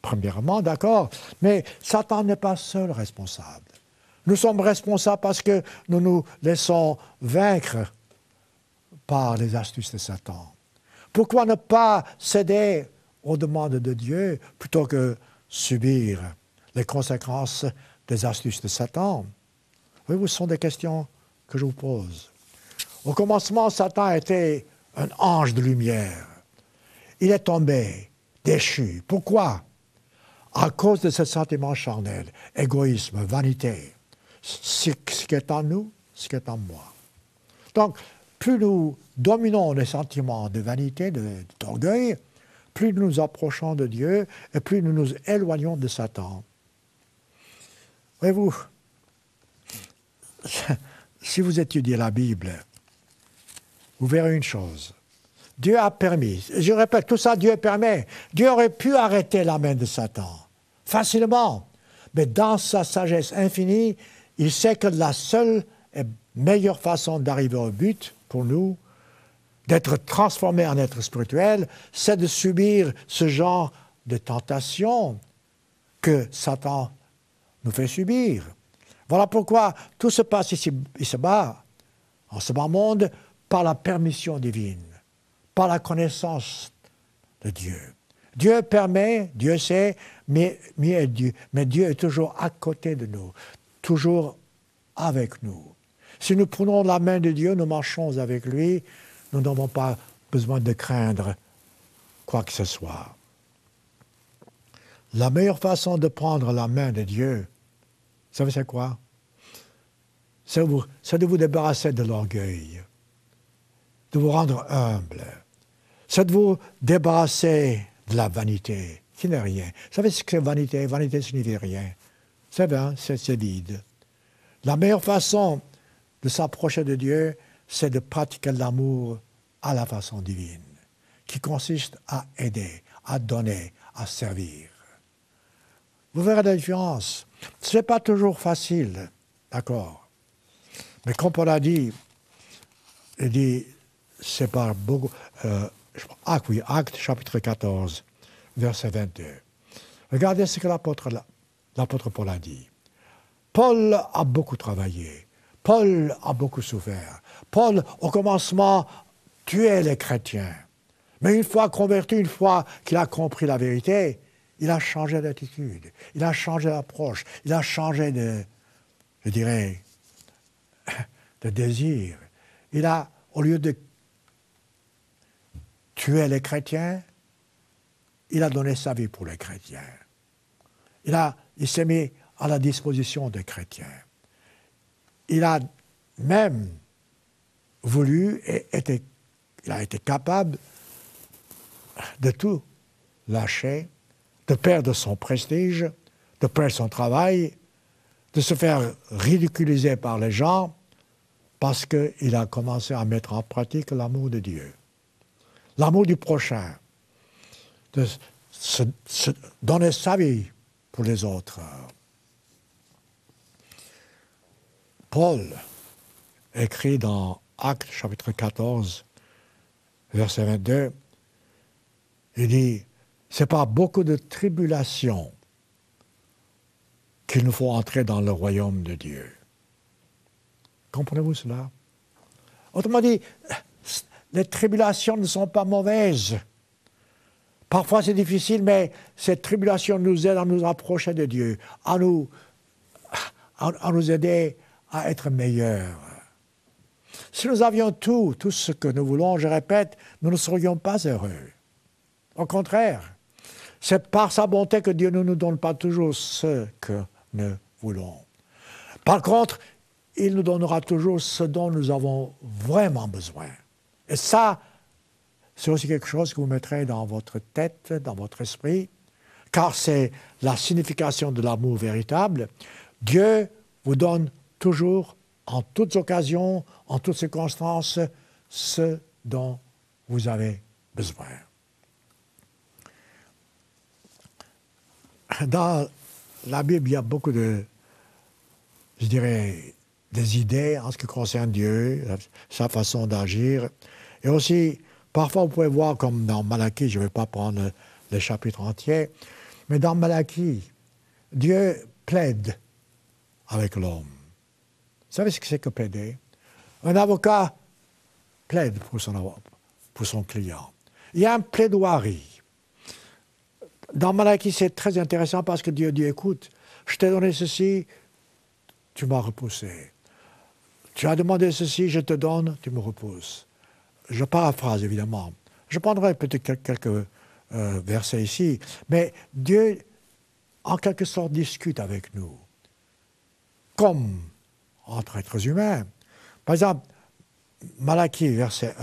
A: premièrement, d'accord, mais Satan n'est pas seul responsable. Nous sommes responsables parce que nous nous laissons vaincre par les astuces de Satan. Pourquoi ne pas céder aux demandes de Dieu plutôt que subir les conséquences des astuces de Satan Oui, ce sont des questions que je vous pose. Au commencement, Satan était un ange de lumière. Il est tombé déchu. Pourquoi À cause de ce sentiment charnel, égoïsme, vanité, ce qui est en nous, ce qui est en moi. Donc, plus nous dominons les sentiments de vanité, d'orgueil, plus nous nous approchons de Dieu et plus nous nous éloignons de Satan. Voyez-vous, si vous étudiez la Bible, vous verrez une chose. Dieu a permis. Je répète, tout ça, Dieu permet. Dieu aurait pu arrêter la main de Satan, facilement. Mais dans sa sagesse infinie, il sait que la seule et meilleure façon d'arriver au but pour nous, d'être transformé en être spirituel, c'est de subir ce genre de tentation que Satan nous fait subir. Voilà pourquoi tout se passe ici, ici-bas, en ce bas monde, par la permission divine par la connaissance de Dieu. Dieu permet, Dieu sait, mais, Dieu, Dieu est toujours à côté de nous, toujours avec nous. Si nous prenons la main de Dieu, nous marchons avec lui, nous n'avons pas besoin de craindre quoi que ce soit. La meilleure façon de prendre la main de Dieu, vous savez c'est quoi C'est de vous débarrasser de l'orgueil, de vous rendre humble c'est de vous débarrasser de la vanité, qui n'est rien. Vous savez ce que hein, c'est vanité Vanité signifie rien. C'est vain, c'est vide. La meilleure façon de s'approcher de Dieu, c'est de pratiquer l'amour à la façon divine, qui consiste à aider, à donner, à servir. Vous verrez la différence. Ce n'est pas toujours facile, d'accord Mais comme on l'a dit, dit, c'est par beaucoup, euh, ah acte Actes chapitre 14, verset 22. Regardez ce que l'apôtre, l'apôtre Paul a dit. Paul a beaucoup travaillé. Paul a beaucoup souffert. Paul, au commencement, tuait les chrétiens. Mais une fois converti, une fois qu'il a compris la vérité, il a changé d'attitude, il a changé d'approche, il a changé de, je dirais, de désir. Il a, au lieu de tuer les chrétiens, il a donné sa vie pour les chrétiens. Il, il s'est mis à la disposition des chrétiens. Il a même voulu et était, il a été capable de tout lâcher, de perdre son prestige, de perdre son travail, de se faire ridiculiser par les gens, parce qu'il a commencé à mettre en pratique l'amour de Dieu l'amour du prochain, de se, donner sa vie pour les autres. Paul écrit dans Actes chapitre 14, verset 22, il dit, c'est par beaucoup de tribulations qu'il nous faut entrer dans le royaume de Dieu. Comprenez-vous cela Autrement dit, les tribulations ne sont pas mauvaises. Parfois c'est difficile, mais cette tribulation nous aide à nous rapprocher de Dieu, à nous, à, à nous aider à être meilleurs. Si nous avions tout, tout ce que nous voulons, je répète, nous ne serions pas heureux. Au contraire, c'est par sa bonté que Dieu ne nous donne pas toujours ce que nous voulons. Par contre, il nous donnera toujours ce dont nous avons vraiment besoin. Et ça, c'est aussi quelque chose que vous mettrez dans votre tête, dans votre esprit, car c'est la signification de l'amour véritable. Dieu vous donne toujours, en toutes occasions, en toutes circonstances, ce dont vous avez besoin. Dans la Bible, il y a beaucoup de, je dirais, des idées en ce qui concerne Dieu, sa façon d'agir. Et aussi, parfois, vous pouvez voir, comme dans Malachie, je ne vais pas prendre le chapitre entier, mais dans Malachie, Dieu plaide avec l'homme. Vous savez ce que c'est que plaider Un avocat plaide pour son, pour son client. Il y a un plaidoirie. Dans Malachie, c'est très intéressant parce que Dieu dit, écoute, je t'ai donné ceci, tu m'as repoussé. Tu as demandé ceci, je te donne, tu me repousses je paraphrase évidemment, je prendrai peut-être quelques euh, versets ici, mais Dieu, en quelque sorte, discute avec nous, comme entre êtres humains. Par exemple, Malachie, verset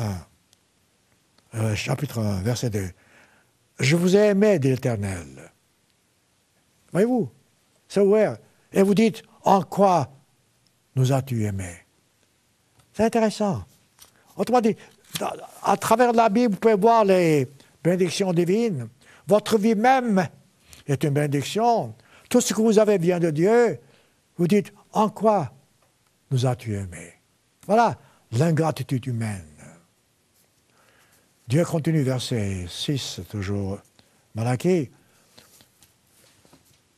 A: 1, euh, chapitre 1, verset 2. Je vous ai aimé, dit l'Éternel. Voyez-vous, c'est ouvert. Et vous dites, en quoi nous as-tu aimé C'est intéressant. Autrement dit, à travers la Bible, vous pouvez voir les bénédictions divines. Votre vie même est une bénédiction. Tout ce que vous avez vient de Dieu. Vous dites, en quoi nous as-tu aimés Voilà l'ingratitude humaine. Dieu continue, verset 6, toujours Malachi.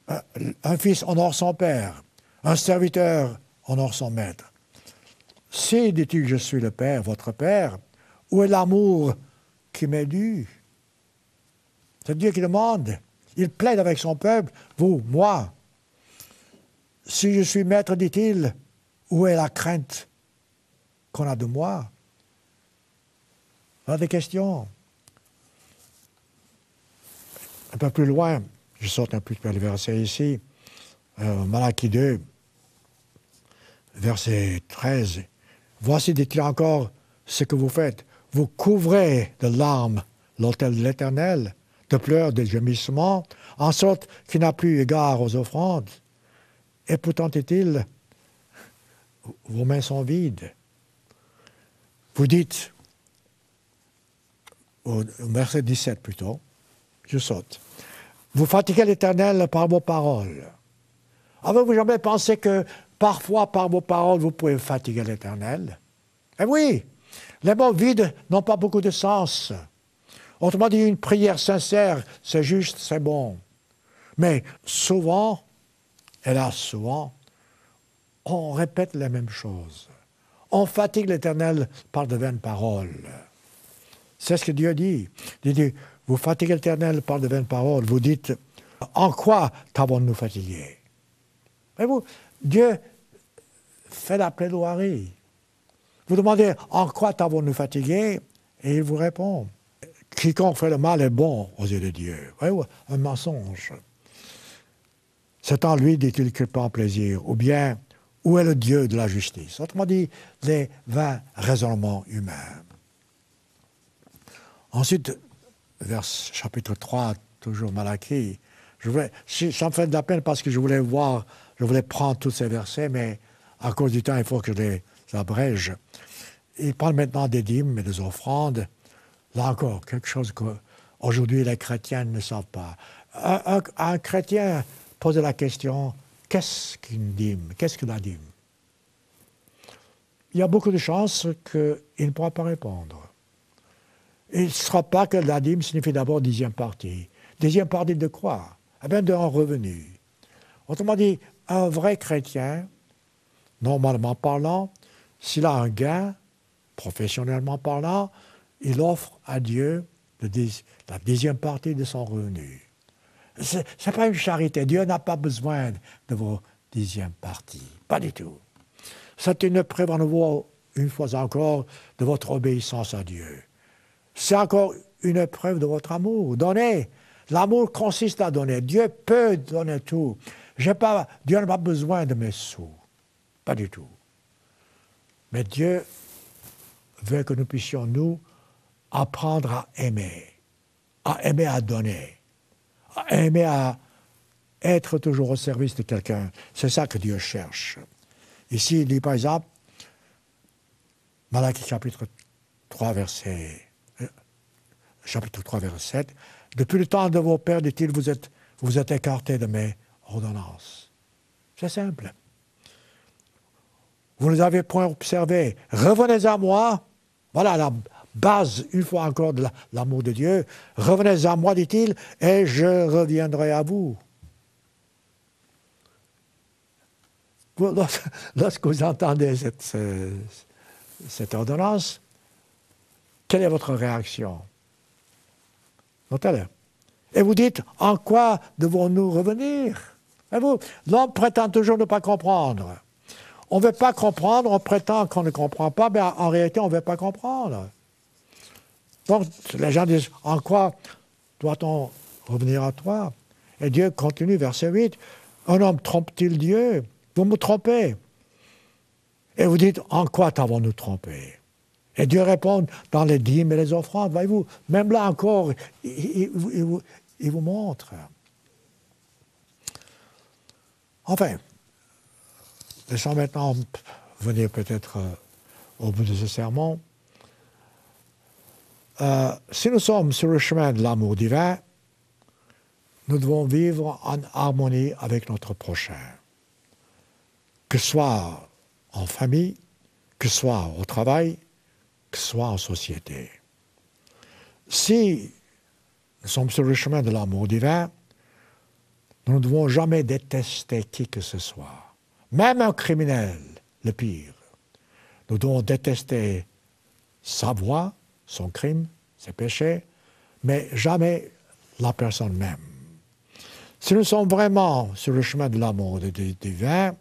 A: Un fils honore son père, un serviteur honore son maître. Si, dit-il, je suis le Père, votre Père, où est l'amour qui m'est dû C'est Dieu qui demande. Il plaide avec son peuple, vous, moi. Si je suis maître, dit-il, où est la crainte qu'on a de moi Voilà des questions. Un peu plus loin, je saute un peu vers le verset ici, euh, 2, verset 13. Voici, dit-il encore, ce que vous faites. Vous couvrez de larmes l'autel de l'Éternel, de pleurs, de gémissements, en sorte qu'il n'a plus égard aux offrandes. Et pourtant est-il, vos mains sont vides. Vous dites, au verset 17 plutôt, je saute, vous fatiguez l'Éternel par vos paroles. Avez-vous jamais pensé que parfois par vos paroles, vous pouvez fatiguer l'Éternel Eh oui, les mots vides n'ont pas beaucoup de sens. Autrement dit, une prière sincère, c'est juste, c'est bon. Mais souvent, hélas souvent, on répète les mêmes choses. On fatigue l'Éternel par de vaines paroles. C'est ce que Dieu dit. Il dit, vous fatiguez l'Éternel par de vaines paroles. Vous dites, en quoi t'avons-nous fatigué? Mais vous, Dieu fait la plaidoirie. Vous demandez en quoi t'avons-nous fatigué Et il vous répond Quiconque fait le mal est bon aux yeux de Dieu. voyez un mensonge. C'est en lui, dit-il, qu'il prend plaisir. Ou bien, où est le Dieu de la justice Autrement dit, les vains raisonnements humains. Ensuite, vers chapitre 3, toujours Malachie, je ça me fait de la peine parce que je voulais voir, je voulais prendre tous ces versets, mais à cause du temps, il faut que je les il parle maintenant des dîmes et des offrandes. Là encore, quelque chose qu'aujourd'hui les chrétiens ne savent pas. Un, chrétien pose la question qu'est-ce qu'une dîme Qu'est-ce que la dîme Il y a beaucoup de chances qu'il ne pourra pas répondre. Il ne sera pas que la dîme signifie d'abord dixième partie. Dixième partie de quoi Eh bien, d'un revenu. Autrement dit, un vrai chrétien, normalement parlant, s'il a un gain, professionnellement parlant, il offre à Dieu la dixième partie de son revenu. Ce n'est pas une charité. Dieu n'a pas besoin de vos dixièmes parties. Pas du tout. C'est une preuve à nouveau, une fois encore, de votre obéissance à Dieu. C'est encore une preuve de votre amour. Donnez. L'amour consiste à donner. Dieu peut donner tout. Pas, Dieu n'a pas besoin de mes sous. Pas du tout. Mais Dieu veut que nous puissions, nous, apprendre à aimer, à aimer à donner, à aimer à être toujours au service de quelqu'un. C'est ça que Dieu cherche. Ici, il dit par exemple, Malachie chapitre 3, verset, euh, chapitre 3, verset 7, Depuis le temps de vos pères, dit-il, vous êtes, vous êtes écartés de mes ordonnances. C'est simple vous ne avez point observé. revenez à moi. Voilà la base, une fois encore, de l'amour de Dieu. Revenez à moi, dit-il, et je reviendrai à vous. Lorsque vous entendez cette, ordonnance, quelle est votre réaction Et vous dites, en quoi devons-nous revenir L'homme prétend toujours ne pas comprendre. On ne veut pas comprendre, on prétend qu'on ne comprend pas, mais en réalité, on ne veut pas comprendre. Donc, les gens disent, en quoi doit-on revenir à toi Et Dieu continue, verset 8, un homme trompe-t-il Dieu Vous me trompez. Et vous dites, en quoi t'avons-nous trompé Et Dieu répond, dans les dîmes et les offrandes, voyez-vous, même là encore, il, il vous montre. Enfin, Laissons maintenant venir peut-être euh, au bout de ce serment. Euh, si nous sommes sur le chemin de l'amour divin, nous devons vivre en harmonie avec notre prochain. Que ce soit en famille, que ce soit au travail, que ce soit en société. Si nous sommes sur le chemin de l'amour divin, nous ne devons jamais détester qui que ce soit même un criminel, le pire. Nous devons détester sa voix, son crime, ses péchés, mais jamais la personne même. Si nous sommes vraiment sur le chemin de l'amour divin,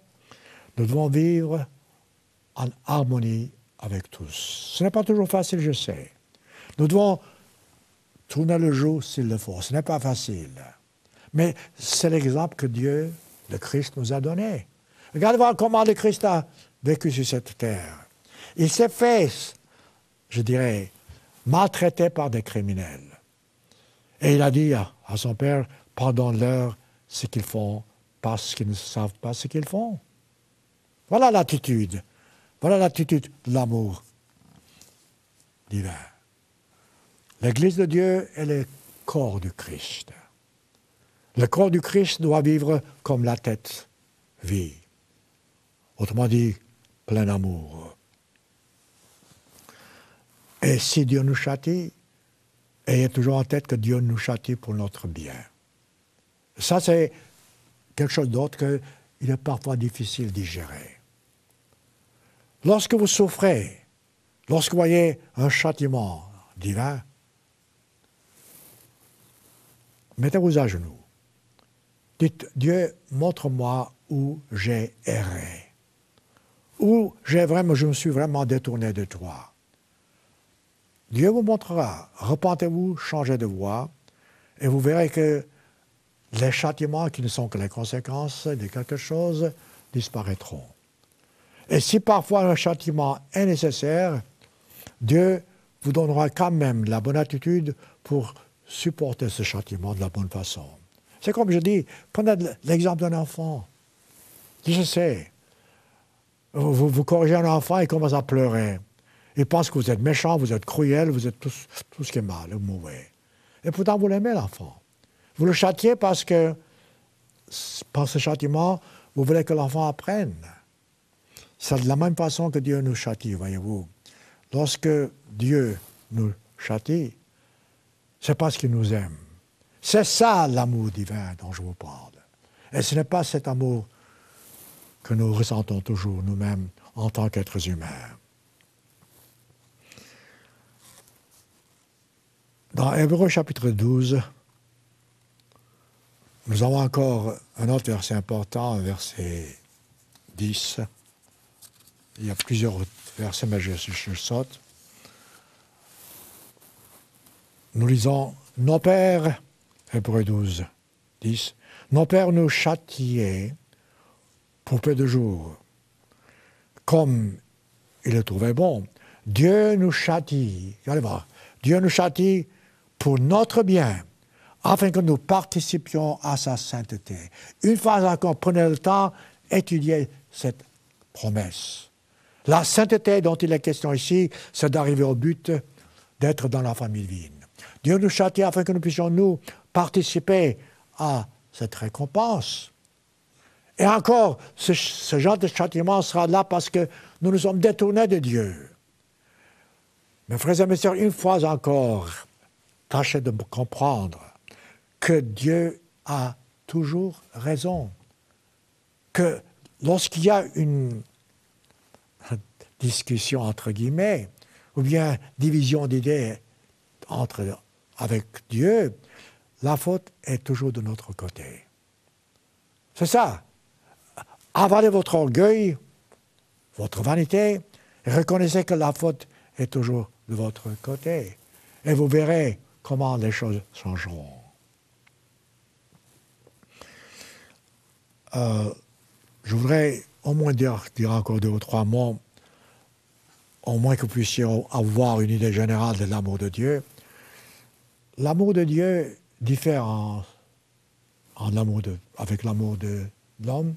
A: nous devons vivre en harmonie avec tous. Ce n'est pas toujours facile, je sais. Nous devons tourner le jour s'il le faut. Ce n'est pas facile. Mais c'est l'exemple que Dieu, le Christ, nous a donné regardez voir comment le Christ a vécu sur cette terre. Il s'est fait, je dirais, maltraité par des criminels. Et il a dit à, son père, pendant l'heure, ce qu'ils font parce qu'ils ne savent pas ce qu'ils font. Voilà l'attitude. Voilà l'attitude de l'amour divin. L'Église de Dieu est le corps du Christ. Le corps du Christ doit vivre comme la tête vit. Autrement dit, plein d'amour. Et si Dieu nous châtie, ayez toujours en tête que Dieu nous châtie pour notre bien. Ça, c'est quelque chose d'autre qu'il est parfois difficile d'y gérer. Lorsque vous souffrez, lorsque vous voyez un châtiment divin, mettez-vous à genoux. Dites, Dieu, montre-moi où j'ai erré où j'ai vraiment, je me suis vraiment détourné de toi. Dieu vous montrera, repentez-vous, changez de voie, et vous verrez que les châtiments qui ne sont que les conséquences de quelque chose disparaîtront. Et si parfois un châtiment est nécessaire, Dieu vous donnera quand même la bonne attitude pour supporter ce châtiment de la bonne façon. C'est comme je dis, prenez l'exemple d'un enfant. Je sais, vous, corrigez un enfant, il commence à pleurer. Il pense que vous êtes méchant, vous êtes cruel, vous êtes tout, ce qui est mal, mauvais. Et pourtant, vous l'aimez, l'enfant. Vous le châtiez parce que, par ce châtiment, vous voulez que l'enfant apprenne. C'est de la même façon que Dieu nous châtie, voyez-vous. Lorsque Dieu nous châtie, c'est parce qu'il nous aime. C'est ça l'amour divin dont je vous parle. Et ce n'est pas cet amour que nous ressentons toujours nous-mêmes en tant qu'êtres humains. Dans Hébreu chapitre 12, nous avons encore un autre verset important, verset 10. Il y a plusieurs versets, majeurs, je, je saute. Nous lisons Nos pères, Hébreux 12, 10, Nos pères nous châtiaient pour peu de jours. Comme il le trouvait bon, Dieu nous châtie, allez voir, Dieu nous châtie pour notre bien, afin que nous participions à sa sainteté. Une fois encore, prenez le temps, étudiez cette promesse. La sainteté dont il est question ici, c'est d'arriver au but d'être dans la famille divine. Dieu nous châtie afin que nous puissions, nous, participer à cette récompense. Et encore, ce, genre de châtiment sera là parce que nous nous sommes détournés de Dieu. Mes frères et mes sœurs, une fois encore, tâchez de comprendre que Dieu a toujours raison. Que lorsqu'il y a une discussion entre guillemets, ou bien division d'idées entre, avec Dieu, la faute est toujours de notre côté. C'est ça avalez votre orgueil, votre vanité, reconnaissez que la faute est toujours de votre côté. Et vous verrez comment les choses changeront. Euh, je voudrais au moins dire, encore deux ou trois mots, au moins que vous puissiez avoir une idée générale de l'amour de Dieu. L'amour de Dieu diffère en amour de, avec l'amour de l'homme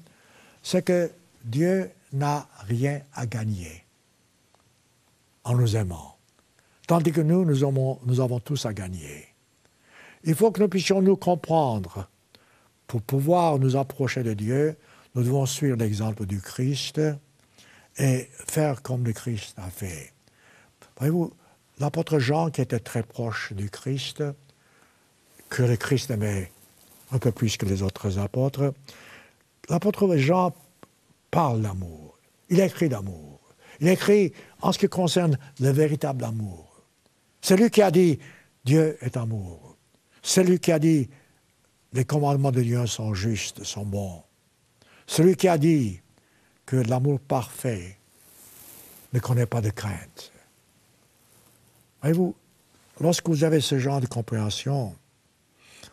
A: c'est que Dieu n'a rien à gagner en nous aimant, tandis que nous, nous avons, tous à gagner. Il faut que nous puissions nous comprendre. Pour pouvoir nous approcher de Dieu, nous devons suivre l'exemple du Christ et faire comme le Christ a fait. Voyez-vous, l'apôtre Jean, qui était très proche du Christ, que le Christ aimait un peu plus que les autres apôtres, l'apôtre Jean parle d'amour. Il écrit d'amour. Il écrit en ce qui concerne le véritable amour. C'est lui qui a dit Dieu est amour. C'est lui qui a dit les commandements de Dieu sont justes, sont bons. C'est lui qui a dit que l'amour parfait ne connaît pas de crainte. Voyez-vous, lorsque vous avez ce genre de compréhension,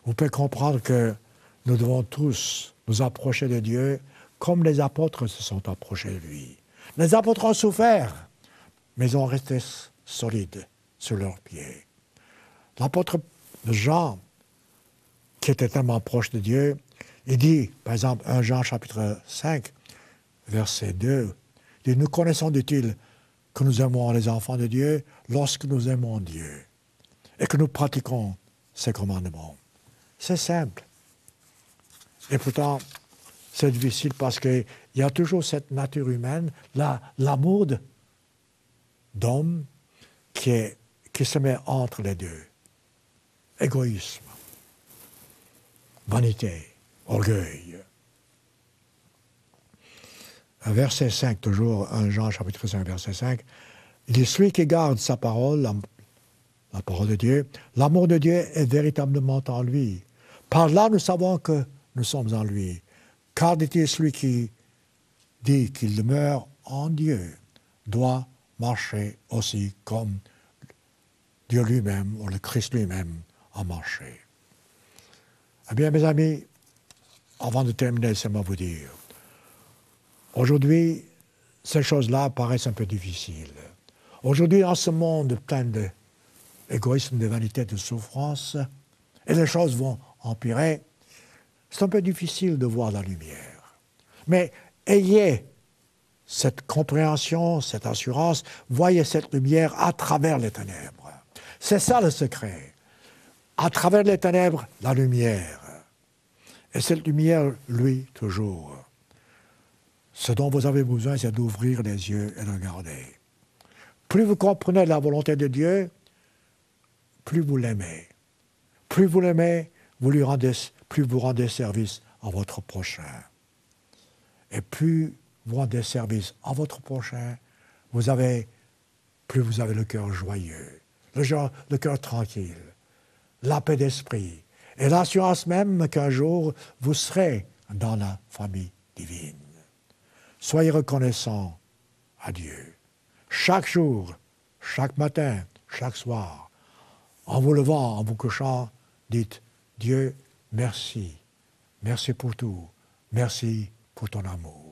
A: vous pouvez comprendre que nous devons tous nous approcher de Dieu comme les apôtres se sont approchés de lui. Les apôtres ont souffert, mais ont resté solides sur leurs pieds. L'apôtre Jean, qui était tellement proche de Dieu, il dit, par exemple, 1 Jean chapitre 5, verset 2, il nous connaissons, dit-il, que nous aimons les enfants de Dieu lorsque nous aimons Dieu et que nous pratiquons ses commandements. C'est simple. Et pourtant, c'est difficile parce qu'il y a toujours cette nature humaine, l'amour d'homme qui, se met entre les deux. Égoïsme, vanité, orgueil. Verset 5, toujours 1 Jean chapitre 5, verset 5. Il dit, celui qui garde sa parole, la parole de Dieu, l'amour de Dieu est véritablement en lui. Par là, nous savons que nous sommes en lui. Car dit-il, celui qui dit qu'il demeure en Dieu doit marcher aussi comme Dieu lui-même ou le Christ lui-même a marché. Eh bien, mes amis, avant de terminer, laissez-moi vous dire, aujourd'hui, ces choses-là paraissent un peu difficiles. Aujourd'hui, dans ce monde plein d'égoïsme, de vanité, de souffrance, et les choses vont empirer, c'est un peu difficile de voir la lumière. Mais ayez cette compréhension, cette assurance, voyez cette lumière à travers les ténèbres. C'est ça le secret. À travers les ténèbres, la lumière. Et cette lumière, lui, toujours. Ce dont vous avez besoin, c'est d'ouvrir les yeux et de regarder. Plus vous comprenez la volonté de Dieu, plus vous l'aimez. Plus vous l'aimez, vous lui rendez plus vous rendez service à votre prochain. Et plus vous rendez service à votre prochain, vous avez, plus vous avez le cœur joyeux, le, genre, cœur tranquille, la paix d'esprit et l'assurance même qu'un jour vous serez dans la famille divine. Soyez reconnaissant à Dieu. Chaque jour, chaque matin, chaque soir, en vous levant, en vous couchant, dites Dieu, Merci. Merci pour tout. Merci pour ton amour.